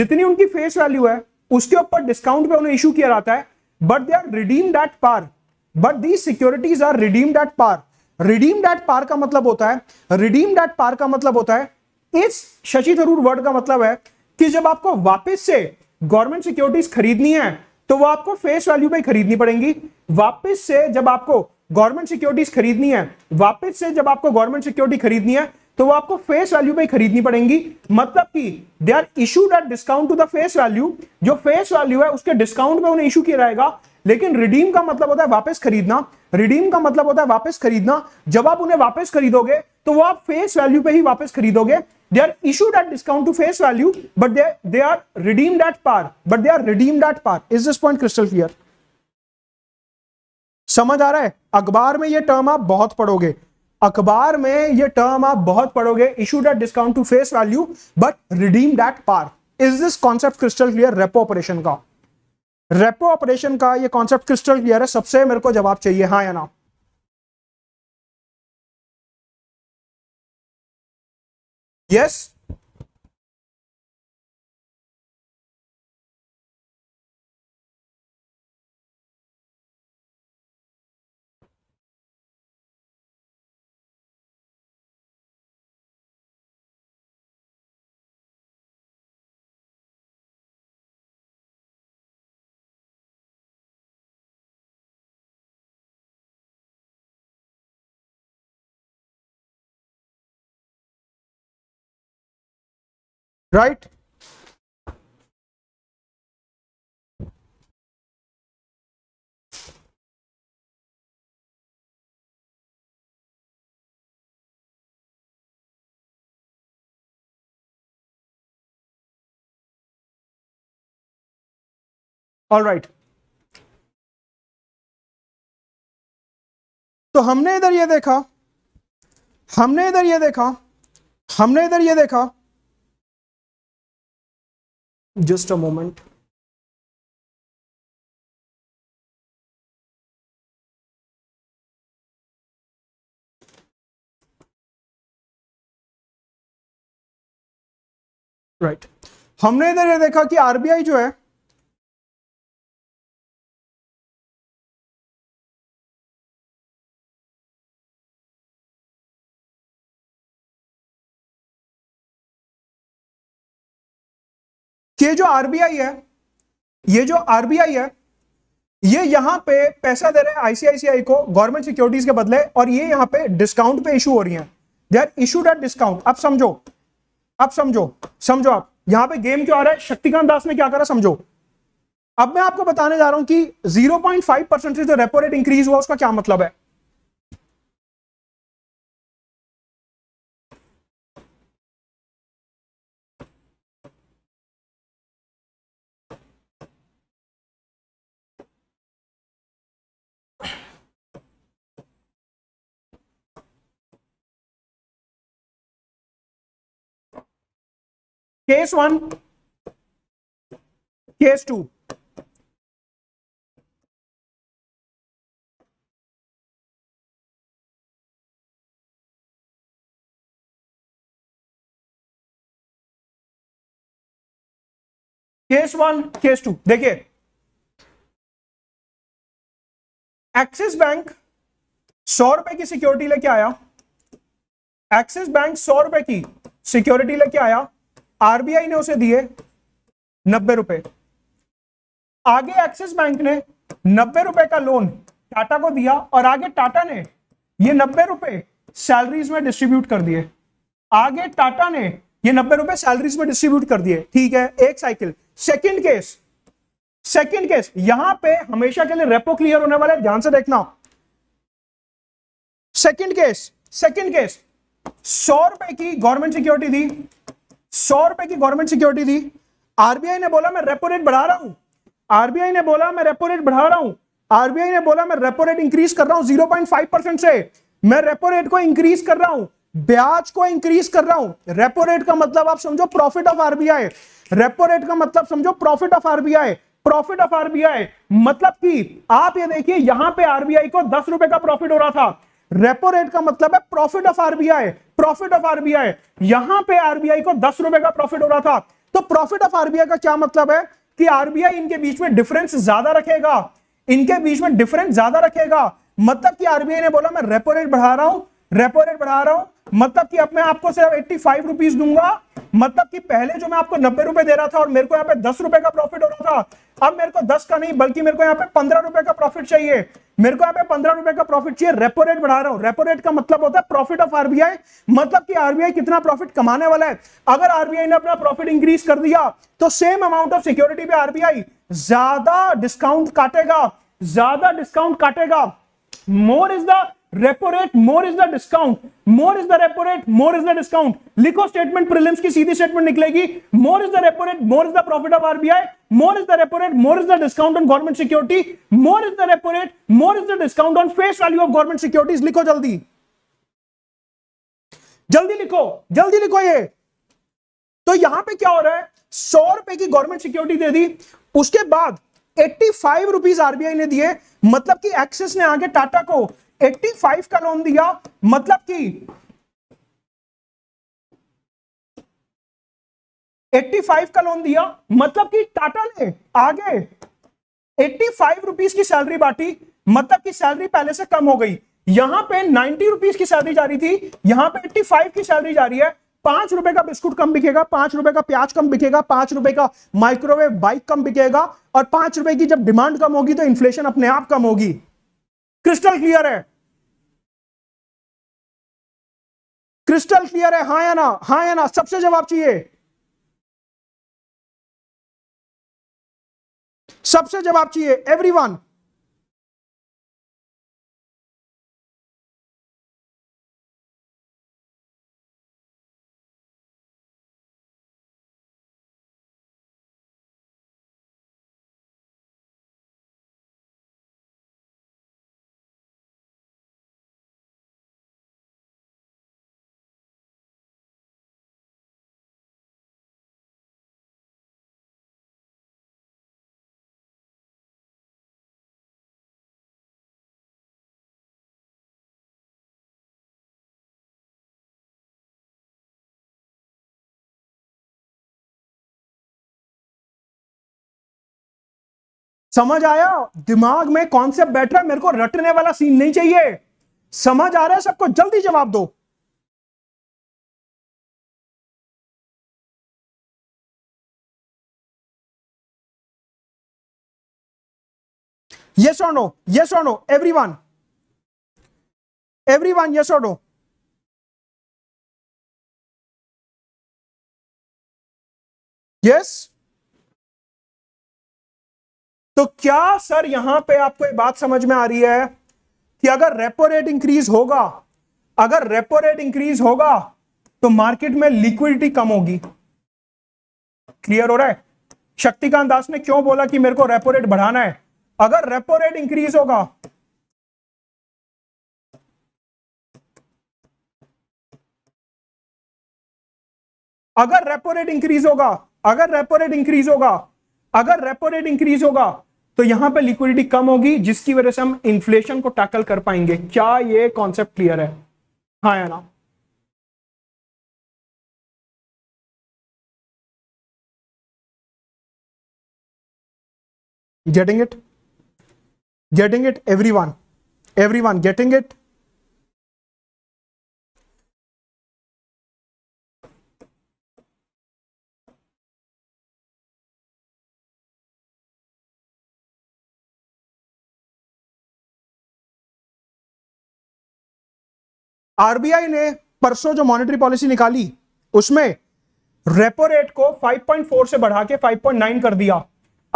जितनी उनकी फेस वैल्यू है उसके ऊपर डिस्काउंट पे उन्हें इशू किया जाता है but they are redeemed date par but the securities are redeemed date par redeemed date par का मतलब होता है रिडीम डेट पार का मतलब होता है इस शशि थरूर वर्ड का मतलब है कि जब आपको वापस से गवर्नमेंट सिक्योरिटीज खरीदनी है तो वो आपको फेस वैल्यू पे खरीदनी पड़ेंगी वापस से जब आपको गवर्नमेंट सिक्योरिटीज खरीदनी है वापस से जब आपको गवर्नमेंट सिक्योरिटी खरीदनी है तो वो आपको फेस वैल्यू पे खरीदनी पड़ेंगी मतलब कि they are issued at discount to the face value जो फेस वैल्यू है उसके डिस्काउंट पे उन्हें इशू किया जाएगा लेकिन रिडीम का मतलब होता है वापस खरीदना रिडीम का मतलब होता है वापस खरीदना जब आप उन्हें वापस खरीदोगे तो वो आप फेस वैल्यू पे ही वापस खरीदोगे they are issued at discount to face value but they they are redeemed at par but they are redeemed at par is this point crystal clear समझ आ रहा है अखबार में ये टर्म आप बहुत पढ़ोगे अखबार में ये टर्म आप बहुत पढ़ोगे issued at discount to face value but redeemed date par is this concept crystal clear repo operation का रेपो ऑपरेशन का ये कॉन्सेप्ट क्रिस्टल क्लियर है सबसे मेरे को जवाब चाहिए हाँ या ना Yes, right all right तो हमने इधर ये देखा हमने इधर ये देखा हमने इधर ये देखा just a moment right right. हमने इधर ये देखा कि आरबीआई जो है ये जो आरबीआई है ये जो आरबीआई है ये यहां पे पैसा दे रहे हैं आईसीआईसीआई को गवर्नमेंट सिक्योरिटीज के बदले और ये यहां पे डिस्काउंट पे इशू हो रही है they are issued at discount अब समझो अब समझो समझो आप यहां पे गेम क्यों आ रहा है शक्तिकांत दास ने क्या करा समझो अब मैं आपको बताने जा रहा हूं कि जीरो पॉइंट फाइव परसेंटेज जो रेपो रेट इंक्रीज हुआ उसका क्या मतलब है case one case two case one case two देखिए एक्सिस बैंक सौ रुपए की सिक्योरिटी लेके आया एक्सिस बैंक सौ रुपए की सिक्योरिटी लेके आया आरबीआई ने उसे दिए नब्बे रुपए आगे एक्सिस बैंक ने नब्बे रुपए का लोन टाटा को दिया और आगे टाटा ने ये नब्बे रुपए सैलरीज में डिस्ट्रीब्यूट कर दिए आगे टाटा ने ये नब्बे रुपए सैलरीज में डिस्ट्रीब्यूट कर दिए ठीक है एक cycle second case second case यहां पे हमेशा के लिए रेपो क्लियर होने वाला है ध्यान से देखना सेकंड केस सेकंड केस सौ रुपए की गवर्नमेंट सिक्योरिटी दी सौ रुपए की गवर्नमेंट सिक्योरिटी थी आरबीआई ने बोला मैं रेपो रेट बढ़ा रहा हूं आरबीआई ने बोला मैं रेपो रेट बढ़ा रहा हूं आरबीआई ने बोला मैं रेपो रेट इंक्रीज कर रहा हूं 0.5 परसेंट से मैं रेपो रेट को इंक्रीज कर रहा हूं ब्याज को इंक्रीज कर रहा हूं रेपो रेट का मतलब आप समझो profit of RBI repo rate का मतलब समझो profit of RBI profit of RBI मतलब कि आप ये देखिए यहां पे आरबीआई को दस रुपए का प्रॉफिट हो रहा था रेपो रेट का मतलब है profit of RBI profit of RBI यहां पे आरबीआई को दस रुपए का प्रॉफिट हो रहा था तो प्रॉफिट ऑफ आरबीआई का क्या मतलब है कि आरबीआई इनके बीच में डिफरेंस ज्यादा रखेगा इनके बीच में डिफरेंस ज्यादा रखेगा मतलब कि आरबीआई ने बोला मैं रेपो रेट बढ़ा रहा हूं रेपो रेट बढ़ा रहा हूं मतलब कि अब मैं आपको सिर्फ एट्टी फाइव रुपीज दूंगा मतलब कि पहले जो मैं आपको नब्बे रुपए दे रहा था और मेरे को यहाँ पे दस रुपए का प्रॉफिट हो रहा था अब मेरे को दस का नहीं बल्कि मेरे को यहाँ पे पंद्रह रुपए का प्रॉफिट चाहिए मेरे को यहाँ पे पंद्रह रुपए का प्रॉफिट चाहिए रेपो रेट बढ़ा रहा हूँ रेपो रेट का मतलब होता है प्रॉफिट ऑफ आरबीआई मतलब कि आरबीआई कितना प्रॉफिट कमाने वाला है अगर आरबीआई ने अपना प्रॉफिट इंक्रीज कर दिया तो सेम अमाउंट ऑफ सिक्योरिटी पे आरबीआई ज्यादा डिस्काउंट काटेगा ज्यादा डिस्काउंट काटेगा more is the repo rate more is the discount more is the repo rate more is the discount लिखो स्टेटमेंट प्रिलिम्स की सीधी स्टेटमेंट निकलेगी more is the repo rate more is the profit of RBI more is the repo rate more is the discount on government security more is the repo rate more is the discount on face value of government securities लिखो जल्दी जल्दी लिखो जल्दी लिखो ये तो यहां पे क्या हो रहा है सौ रुपए की गवर्नमेंट सिक्योरिटी दे दी उसके बाद एट्टी फाइव रुपीज आरबीआई ने दिए मतलब कि एक्सिस ने आगे टाटा को 85 का लोन दिया मतलब कि 85 का लोन दिया मतलब कि टाटा ने आगे 85 रुपीस की सैलरी बांटी मतलब कि सैलरी पहले से कम हो गई यहां पे 90 रुपीस की सैलरी जा रही थी यहां पे 85 की सैलरी जा रही है पांच रुपए का बिस्कुट कम बिकेगा पांच रुपए का प्याज कम बिकेगा पांच रुपए का माइक्रोवेव बाइक कम बिकेगा और पांच रुपए की जब डिमांड कम होगी तो इन्फ्लेशन अपने आप कम होगी क्रिस्टल क्लियर है क्रिस्टल क्लियर है हाँ या ना हाँ या ना सबसे जवाब चाहिए सबसे जवाब चाहिए एवरीवन समझ आया दिमाग में कॉन्सेप्ट बैठ रहा है मेरे को रटने वाला सीन नहीं चाहिए समझ आ रहा है सबको जल्दी जवाब दो yes or no yes or no everyone everyone yes or no yes तो क्या सर यहां पे आपको एक बात समझ में आ रही है कि अगर रेपो रेट इंक्रीज होगा अगर रेपो रेट इंक्रीज होगा तो मार्केट में लिक्विडिटी कम होगी क्लियर हो रहा है शक्तिकांत दास ने क्यों बोला कि मेरे को रेपो रेट बढ़ाना है अगर रेपो रेट इंक्रीज होगा अगर रेपो रेट इंक्रीज होगा अगर रेपो रेट इंक्रीज होगा अगर रेपो रेट इंक्रीज होगा तो यहां पर लिक्विडिटी कम होगी जिसकी वजह से हम इन्फ्लेशन को टैकल कर पाएंगे क्या ये कॉन्सेप्ट क्लियर है हाँ या ना getting it getting it everyone everyone getting it RBI ने परसों जो मॉनेटरी पॉलिसी निकाली उसमें रेपो रेट को 5.4 से बढ़ा के 5.9 कर दिया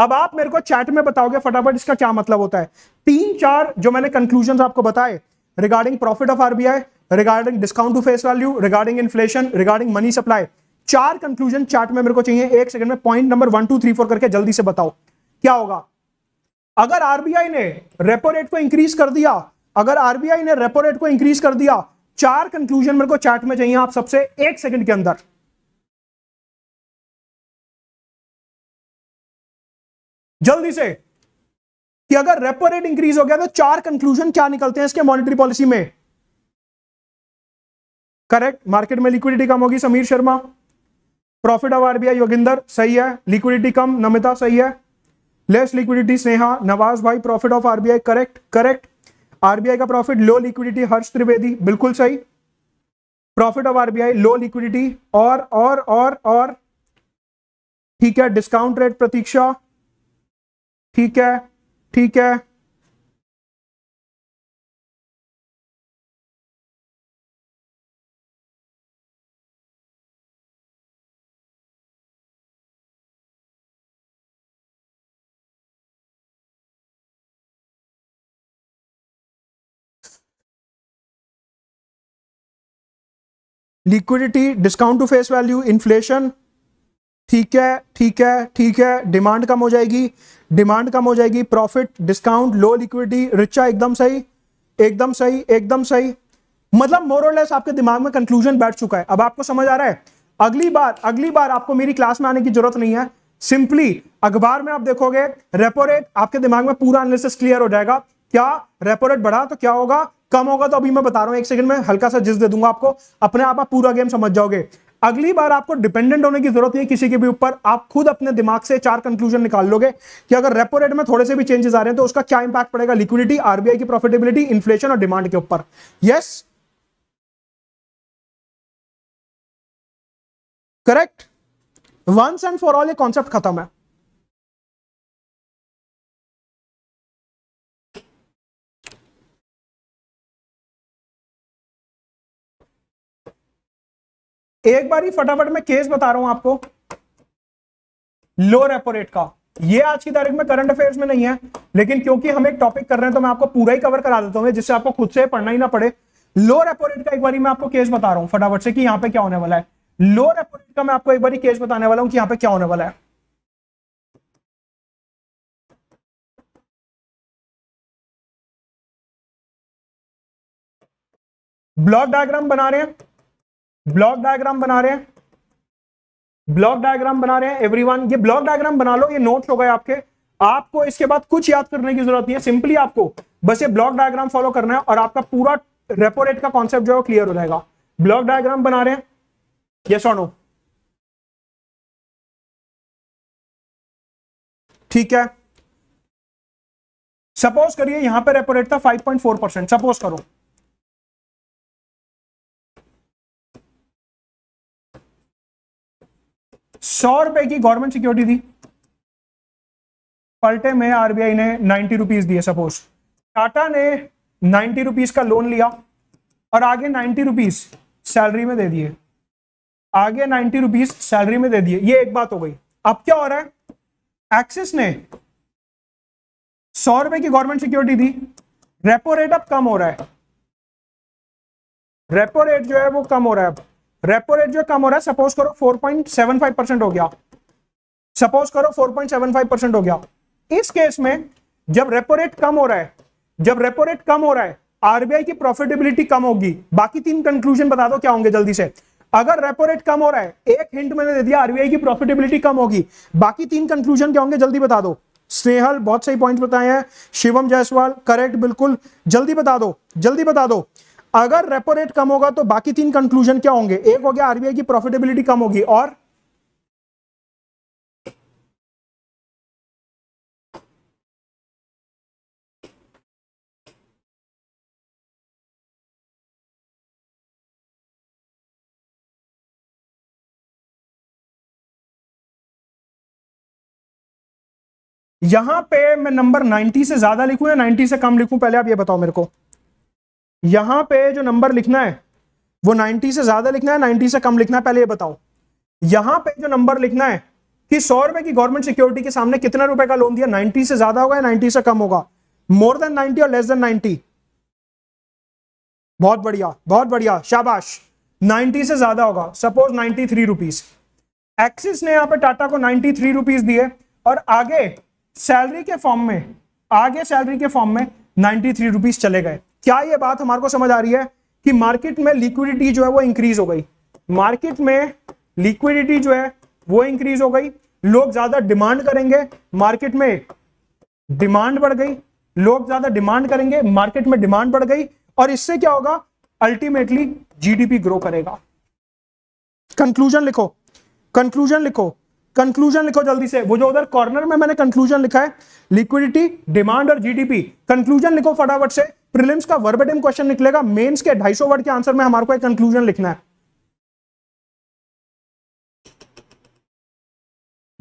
अब आप मेरे को चैट में बताओगे फटाफट इसका क्या मतलब होता है तीन चार जो मैंने कंक्लूजन आपको बताए regarding profit of RBI regarding discount to face value regarding inflation regarding money supply चार कंक्लूजन चार्ट में मेरे को चाहिए एक सेकंड में point number one two three four करके जल्दी से बताओ क्या होगा अगर आरबीआई ने रेपो रेट को इंक्रीज कर दिया अगर आरबीआई ने रेपो रेट को इंक्रीज कर दिया चार कंक्लूजन मेरे को चार्ट में चाहिए आप सबसे एक सेकंड के अंदर जल्दी से कि अगर रेपो रेट इंक्रीज हो गया तो चार कंक्लूजन क्या निकलते हैं इसके मॉनेटरी पॉलिसी में करेक्ट मार्केट में लिक्विडिटी कम होगी Sameer Sharma profit of RBI Yoginder सही है लिक्विडिटी कम नमिता सही है लेस लिक्विडिटी स्नेहा नवाज भाई profit of RBI correct correct RBI का profit low liquidity Harsh Trivedi बिल्कुल सही profit of RBI low liquidity और और और और ठीक है डिस्काउंट रेट प्रतीक्षा ठीक है ठीक है liquidity discount to face value inflation ठीक है ठीक है ठीक है डिमांड कम हो जाएगी डिमांड कम हो जाएगी profit discount low liquidity Richa एकदम सही एकदम सही एकदम सही मतलब मोरलेस आपके दिमाग में कंक्लूजन बैठ चुका है अब आपको समझ आ रहा है अगली बार अगली बार आपको मेरी क्लास में आने की जरूरत नहीं है सिंपली अखबार में आप देखोगे रेपो रेट आपके दिमाग में पूरा एनालिसिस क्लियर हो जाएगा क्या रेपो रेट बढ़ा तो क्या होगा कम होगा तो अभी मैं बता रहा हूँ एक सेकंड में हल्का सा जिस दे दूंगा आपको अपने आप आप पूरा गेम समझ जाओगे अगली बार आपको डिपेंडेंट होने की जरूरत नहीं है किसी के भी ऊपर आप खुद अपने दिमाग से चार कंक्लूजन निकाल लोगे कि अगर रेपो रेट में थोड़े से भी चेंजेस आ रहे हैं तो उसका क्या इंपैक्ट पड़ेगा लिक्विडिटी आरबीआई की प्रॉफिटेबिलिटी इन्फ्लेशन और डिमांड के ऊपर yes correct once and for all ये कॉन्सेप्ट खत्म है एक बार ही फटाफट में केस बता रहा हूं आपको लो रेपो रेट का ये आज की तारीख में करंट अफेयर्स में नहीं है लेकिन क्योंकि हम एक टॉपिक कर रहे हैं तो मैं आपको पूरा ही कवर करा देता हूं जिससे आपको खुद से पढ़ना ही ना पड़े लो रेपो रेट का एक बार मैं आपको केस बता रहा हूं फटाफट से कि यहां पर क्या होने वाला है लो रेपो रेट का मैं आपको एक बार केस बताने वाला हूं कि यहां पर क्या होने वाला है ब्लॉक डायग्राम बना रहे हैं ब्लॉक डायग्राम बना रहे हैं ब्लॉक डायग्राम बना रहे हैं एवरीवन ये ब्लॉक डायग्राम बना लो ये नोट हो गए आपके आपको इसके बाद कुछ याद करने की जरूरत नहीं है सिंपली आपको बस ये ब्लॉक डायग्राम फॉलो करना है और आपका पूरा रेपो रेट का कॉन्सेप्ट जो है क्लियर हो जाएगा ब्लॉक डायग्राम बना रहे हैं ये और ठीक है सपोज करिए यहां पर रेपो रेट था 5.4 परसेंट सपोज करो सौ रुपए की गवर्नमेंट सिक्योरिटी दी पलटे में आरबीआई ने नाइन्टी रुपीज दिए सपोज टाटा ने नाइन्टी रुपीज का लोन लिया और आगे नाइन्टी रुपीज सैलरी में दे दिए आगे नाइन्टी रुपीज सैलरी में दे दिए ये एक बात हो गई अब क्या हो रहा है एक्सिस ने सौ रुपए की गवर्नमेंट सिक्योरिटी दी रेपो रेट अब कम हो रहा है रेपो रेट जो है वो कम हो रहा है अब रेपो रेट जो कम हो रहा है सपोज करो 4.75 परसेंट हो गया सपोज करो 4.75 परसेंट हो गया इस केस में जब रेपो रेट कम हो रहा है जब रेपो रेट कम हो रहा है आरबीआई की प्रॉफिटेबिलिटी कम होगी बाकी तीन कंक्लूजन बता दो क्या होंगे जल्दी से अगर रेपो रेट कम हो रहा है एक हिंट मैंने दे दिया आरबीआई की प्रॉफिटेबिलिटी कम होगी बाकी तीन कंक्लूजन क्या होंगे जल्दी बता दो स्नेहल बहुत सही पॉइंट बताए हैं शिवम जायसवाल करेक्ट बिल्कुल जल्दी बता दो जल्दी बता दो अगर रेपो रेट कम होगा तो बाकी तीन कंक्लूजन क्या होंगे एक हो गया आरबीआई की प्रॉफिटेबिलिटी कम होगी और यहां पे मैं नंबर 90 से ज्यादा लिखूं या 90 से कम लिखूं पहले आप ये बताओ मेरे को यहां पे जो नंबर लिखना है वो 90 से ज्यादा लिखना है 90 से कम लिखना है पहले ये बताओ यहां पे जो नंबर लिखना है कि सौ रुपए की गवर्नमेंट सिक्योरिटी के सामने कितने रुपए का लोन दिया 90 से ज्यादा होगा या 90 से कम होगा मोर देन 90 और लेस देन 90 बहुत बढ़िया बहुत बढ़िया शाबाश 90 से ज्यादा होगा suppose ninety three rupees Axis ने यहां पर टाटा को नाइन्टी थ्री रुपीज दिए और आगे सैलरी के फॉर्म में आगे सैलरी के फॉर्म में नाइन्टी थ्री चले गए क्या ये बात हमारे को समझ आ रही है कि मार्केट में लिक्विडिटी जो है वो इंक्रीज हो गई मार्केट में लिक्विडिटी जो है वो इंक्रीज हो गई लोग ज्यादा डिमांड करेंगे मार्केट में डिमांड बढ़ गई लोग ज्यादा डिमांड करेंगे मार्केट में डिमांड बढ़ गई और इससे क्या होगा अल्टीमेटली जीडीपी ग्रो करेगा कंक्लूजन लिखो कंक्लूजन लिखो कंक्लूजन लिखो जल्दी से वो जो उधर कॉर्नर में मैंने कंक्लूजन लिखा है लिक्विडिटी डिमांड और जीडीपी कंक्लूजन लिखो फटाफट से प्रिलिम्स का वर्बेटिम क्वेश्चन निकलेगा मेंस के 250 वर्ड के आंसर में हमारे को एक कंक्लूजन लिखना है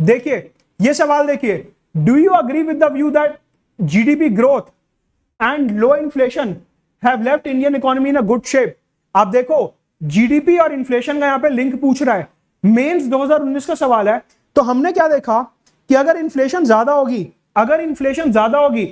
देखिए ये सवाल देखिए do you agree with the view that GDP growth and low inflation have left Indian economy in a good shape आप देखो जीडीपी और इन्फ्लेशन का यहां पे लिंक पूछ रहा है मेंस 2019 का सवाल है तो हमने क्या देखा कि अगर इन्फ्लेशन ज्यादा होगी अगर इन्फ्लेशन ज्यादा होगी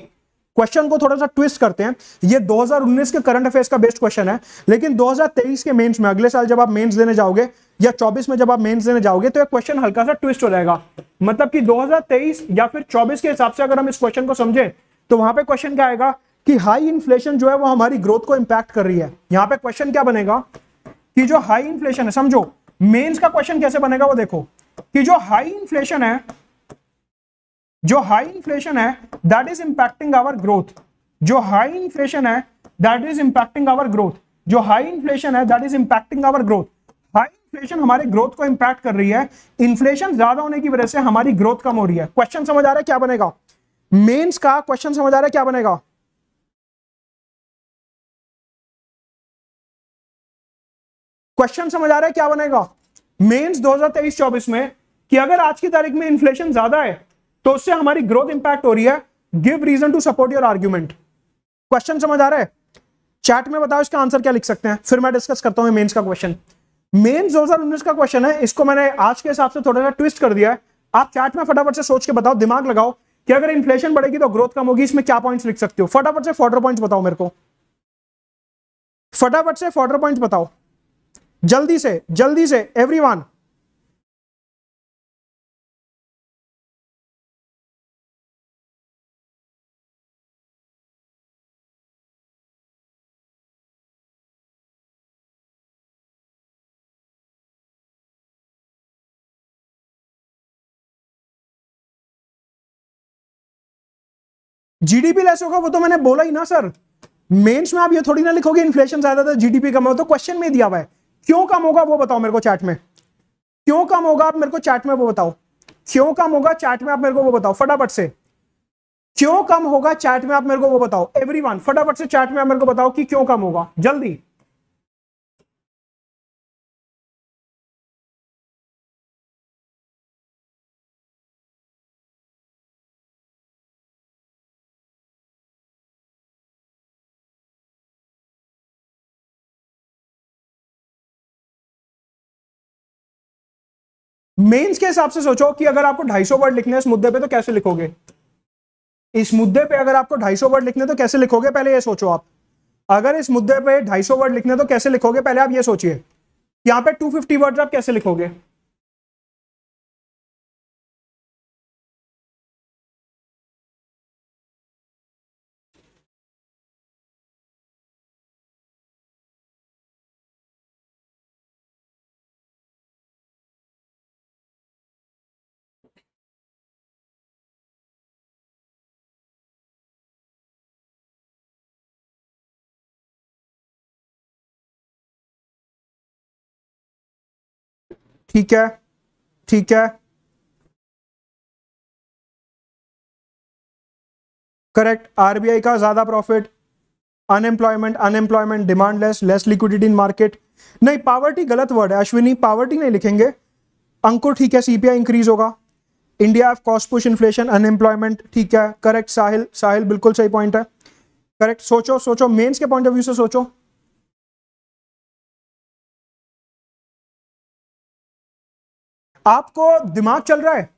क्वेश्चन को थोड़ा सा ट्विस्ट करते हैं ये 2019 के करंट अफेयर्स का बेस्ट क्वेश्चन है लेकिन 2023 के मेंस में अगले साल जब आप मेंस देने जाओगे या 24 में जब आप मेंस देने जाओगे तो ये क्वेश्चन हल्का सा ट्विस्ट हो जाएगा मतलब कि 2023 या फिर 24 के हिसाब से अगर हम इस क्वेश्चन को समझे तो वहां पर क्वेश्चन क्या आएगा कि हाई इन्फ्लेशन जो है वो हमारी ग्रोथ को इंपैक्ट कर रही है यहाँ पे क्वेश्चन क्या बनेगा कि जो हाई इन्फ्लेशन है समझो मेन्स का क्वेश्चन कैसे बनेगा वो देखो कि जो हाई इन्फ्लेशन है जो हाई इन्फ्लेशन है that is impacting our growth जो हाई इन्फ्लेशन है that is impacting our growth जो हाई इन्फ्लेशन है that is impacting our growth high inflation हमारे ग्रोथ को इंपैक्ट कर रही है इन्फ्लेशन ज्यादा होने की वजह से हमारी ग्रोथ कम हो रही है क्वेश्चन समझ आ रहा है क्या बनेगा मेन्स का क्वेश्चन समझ आ रहा है क्या बनेगा क्वेश्चन समझ आ रहा है क्या बनेगा मेंस 2023-24 में कि अगर आज की तारीख में इन्फ्लेशन ज्यादा है तो उससे हमारी ग्रोथ इंपैक्ट हो रही है give reason to support your argument question समझ आ रहा है चैट में बताओ इसका आंसर क्या लिख सकते हैं फिर मैं डिस्कस करता हूं मेंस का क्वेश्चन मेंस 2019 का क्वेश्चन है इसको मैंने आज के हिसाब से थोड़ा सा ट्विस्ट कर दिया है आप चैट में फटाफट से सोच के बताओ दिमाग लगाओ कि अगर इन्फ्लेशन बढ़ेगी तो ग्रोथ कम होगी इसमें क्या पॉइंट्स लिख सकते हो फटाफट से फोर्डर पॉइंट्स बताओ मेरे को फटाफट से फोर्डर पॉइंट्स बताओ जल्दी से जल्दी से एवरीवन जीडीपी लेस होगा वो तो मैंने बोला ही ना सर मेंस में आप ये थोड़ी ना लिखोगे इन्फ्लेशन ज्यादा था जीडीपी कम हो तो क्वेश्चन में दिया हुआ है क्यों कम होगा वो बताओ मेरे को चैट में क्यों कम होगा आप मेरे को चैट में वो बताओ क्यों कम होगा चैट में आप मेरे को वो बताओ फटाफट से क्यों कम होगा चैट में आप मेरे को वो बताओ एवरी फटाफट से चैट में आप मेरे को बताओ कि क्यों कम होगा जल्दी मेंस के हिसाब से सोचो कि अगर आपको 250 वर्ड लिखने हैं इस मुद्दे पे तो कैसे लिखोगे इस मुद्दे पे अगर आपको 250 वर्ड लिखने तो कैसे लिखोगे पहले ये सोचो आप अगर इस मुद्दे पे 250 वर्ड लिखने तो कैसे लिखोगे पहले आप ये सोचिए यहाँ पे 250 वर्ड आप कैसे लिखोगे ठीक है ठीक है करेक्ट आरबीआई का ज्यादा profit unemployment unemployment demand less less liquidity in market नहीं पावर्टी गलत वर्ड है अश्विनी पावर्टी नहीं लिखेंगे अंकुर ठीक है सीपीआई इंक्रीज होगा India of cost push inflation unemployment ठीक है करेक्ट साहिल साहिल बिल्कुल सही पॉइंट है करेक्ट सोचो सोचो मेंस के पॉइंट ऑफ व्यू से सोचो आपको दिमाग चल रहा है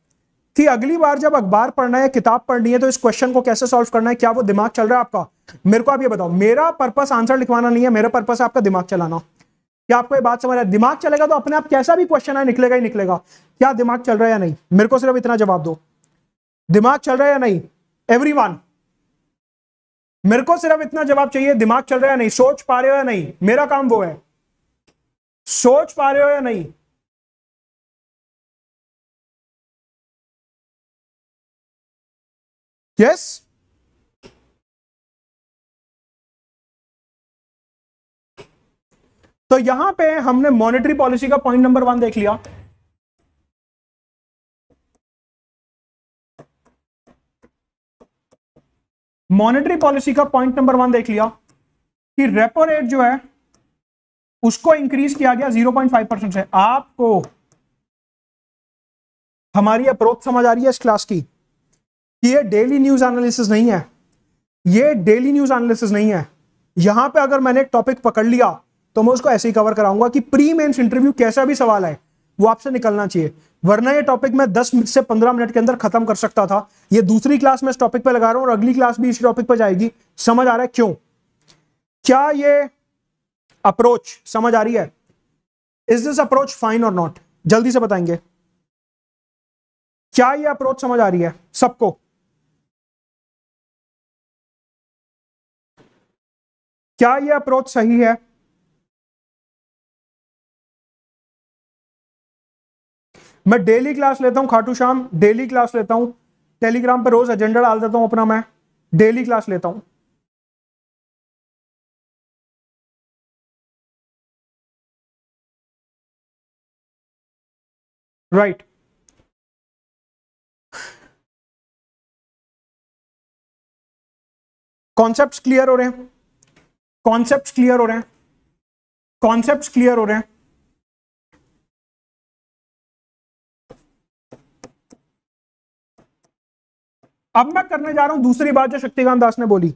कि अगली बार जब अखबार पढ़ना है किताब पढ़नी है तो इस क्वेश्चन को कैसे सॉल्व करना है क्या वो दिमाग चल रहा है आपका मेरे को आप ये बताओ मेरा पर्पस आंसर लिखवाना नहीं है मेरा पर्पस है आपका दिमाग चलाना क्या आपको ये बात समझ है दिमाग चलेगा तो अपने आप कैसा भी क्वेश्चन है निकलेगा ही निकलेगा क्या दिमाग चल रहा है या नहीं मेरे को सिर्फ इतना जवाब दो दिमाग चल रहा है या नहीं एवरी मेरे को सिर्फ इतना जवाब चाहिए दिमाग चल रहा है या नहीं सोच पा रहे हो या नहीं मेरा काम वो है सोच पा रहे हो या नहीं Yes? तो यहां पे हमने मॉनेटरी पॉलिसी का पॉइंट नंबर वन देख लिया मॉनेटरी पॉलिसी का पॉइंट नंबर वन देख लिया कि रेपो रेट जो है उसको इंक्रीज किया गया 0.5 परसेंट से आपको हमारी अप्रोच समझ आ रही है इस क्लास की ये डेली न्यूज एनालिसिस नहीं है ये डेली न्यूज एनालिसिस नहीं है यहां पे अगर मैंने एक टॉपिक पकड़ लिया तो मैं उसको ऐसे ही कवर कराऊंगा कि प्री मेन्स इंटरव्यू कैसा भी सवाल है वो आपसे निकलना चाहिए वरना ये टॉपिक मैं 10 से 15 मिनट के अंदर खत्म कर सकता था ये दूसरी क्लास में इस टॉपिक पर लगा रहा हूं और अगली क्लास भी इस टॉपिक पर जाएगी समझ आ रहा है क्यों क्या ये अप्रोच समझ आ रही है इज दिस अप्रोच फाइन और नॉट जल्दी से बताएंगे क्या ये अप्रोच समझ आ रही है सबको क्या यह अप्रोच सही है मैं डेली क्लास लेता हूं खाटू शाम डेली क्लास लेता हूं टेलीग्राम पर रोज एजेंडा डाल देता हूं अपना मैं डेली क्लास लेता हूं राइट right. कॉन्सेप्ट क्लियर हो रहे हैं कॉन्सेप्ट क्लियर हो रहे हैं कॉन्सेप्ट क्लियर हो रहे हैं अब मैं करने जा रहा हूं दूसरी बात जो शक्तिकांत दास ने बोली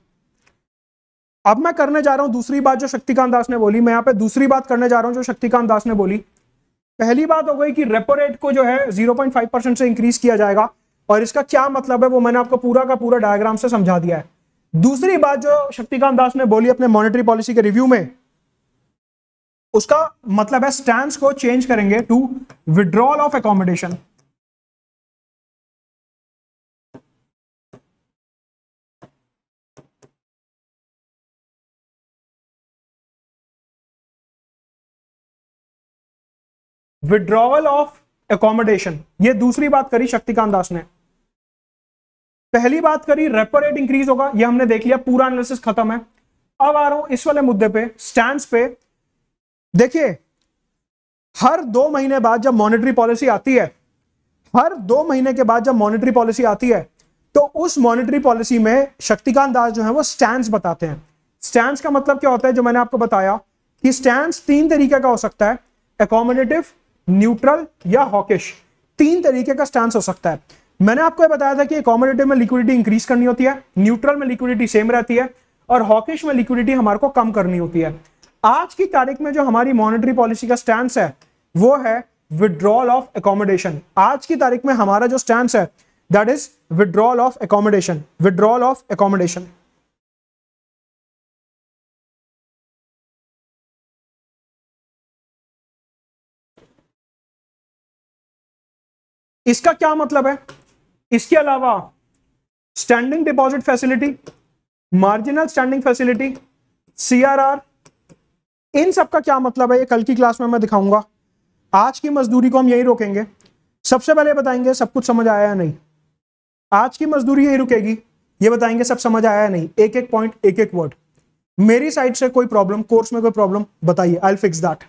अब मैं करने जा रहा हूं दूसरी बात जो शक्तिकांत दास ने बोली मैं यहां पे दूसरी बात करने जा रहा हूं जो शक्तिकांत दास ने बोली पहली बात हो गई कि रेपो रेट को जो है 0.5 परसेंट से इंक्रीज किया जाएगा और इसका क्या मतलब है वो मैंने आपको पूरा का पूरा डायग्राम से समझा दिया है दूसरी बात जो शक्तिकांत दास ने बोली अपने मॉनेटरी पॉलिसी के रिव्यू में उसका मतलब है स्टैंड को चेंज करेंगे to withdrawal of accommodation withdrawal of accommodation ये दूसरी बात करी शक्तिकांत दास ने पहली बात करी रेपो रेट इंक्रीज होगा ये हमने देख लिया पूरा एनालिसिस खत्म है अब आ रहा हूं इस वाले मुद्दे पे स्टैंड पे देखिए हर दो महीने बाद जब मॉनेटरी पॉलिसी आती है हर दो महीने के बाद जब मॉनेटरी पॉलिसी आती है तो उस मॉनेटरी पॉलिसी में शक्तिकांत दास जो है वो स्टैंड बताते हैं स्टैंड का मतलब क्या होता है जो मैंने आपको बताया कि स्टैंड तीन तरीके का हो सकता है अकोमोडेटिव न्यूट्रल या हॉकिश तीन तरीके का स्टैंड हो सकता है मैंने आपको बताया था कि अकोमोडेटिव में लिक्विडिटी इंक्रीज करनी होती है न्यूट्रल में लिक्विडिटी सेम रहती है और हॉकिश में लिक्विडिटी हमारे को कम करनी होती है आज की तारीख में जो हमारी मॉनिटरी पॉलिसी का स्टैंड है वो है विड्रॉल ऑफ एकोमोडेशन आज की तारीख में हमारा जो स्टैंड है that is withdrawal of accommodation withdrawal of accommodation इसका क्या मतलब है इसके अलावा standing deposit facility marginal standing facility CRR इन सब का क्या मतलब है ये कल की क्लास में मैं दिखाऊंगा आज की मजदूरी को हम यही रोकेंगे सबसे पहले बताएंगे सब कुछ समझ आया या नहीं आज की मजदूरी यही रुकेगी ये बताएंगे सब समझ आया या नहीं एक एक पॉइंट एक एक वर्ड मेरी साइड से कोई प्रॉब्लम कोर्स में कोई प्रॉब्लम बताइए आई फिक्स दैट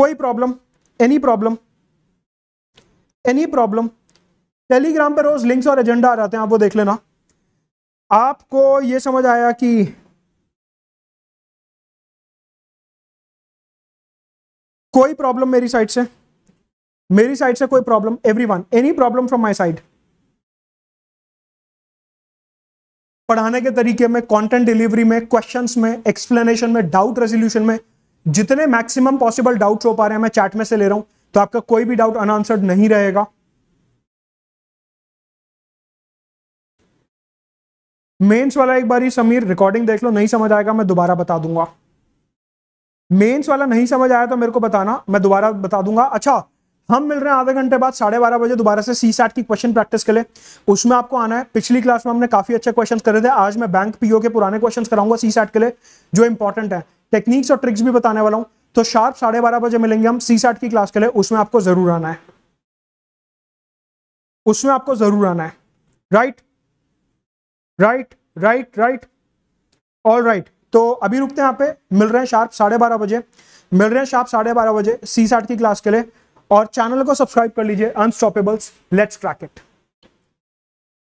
कोई problem any problem any problem Telegram पर रोज लिंक्स और एजेंडा आ जाते हैं आप वो देख लेना आपको ये समझ आया कि कोई प्रॉब्लम मेरी साइड से मेरी साइड से कोई problem everyone any problem from my side पढ़ाने के तरीके में कंटेंट डिलीवरी में क्वेश्चंस में एक्सप्लेनेशन में डाउट रेजोल्यूशन में जितने मैक्सिमम पॉसिबल डाउट्स हो पा रहे हैं मैं चैट में से ले रहा हूं तो आपका कोई भी डाउट अनआंसर्ड नहीं रहेगा मेंस वाला एक बार समीर रिकॉर्डिंग देख लो नहीं समझ आएगा मैं दोबारा बता दूंगा मेंस वाला नहीं समझ आया तो मेरे को बताना मैं दोबारा बता दूंगा अच्छा हम मिल रहे हैं आधे घंटे बाद साढ़े बारह बजे दोबारा से सी सैट की क्वेश्चन प्रैक्टिस के लिए उसमें आपको आना है पिछली क्लास में हमने काफी अच्छे क्वेश्चन करे थे आज मैं बैंक पीओ के पुराने क्वेश्चन कराऊंगा सी सैट के लिए जो इंपॉर्टेंट है टेक्निक्स और ट्रिक्स भी बताने वाला हूँ तो शार्प साढ़े बारह बजे मिलेंगे हम सी सैट की क्लास के लिए उसमें आपको जरूर आना है उसमें आपको जरूर आना है right right right right all right तो अभी रुकते हैं यहाँ पे मिल रहे हैं शार्प साढ़े बारह बजे मिल रहे हैं शार्प साढ़े बारह बजे सी साठ की क्लास के लिए और चैनल को सब्सक्राइब कर लीजिए अनस्टॉपेबल्स लेट्स क्रैक इट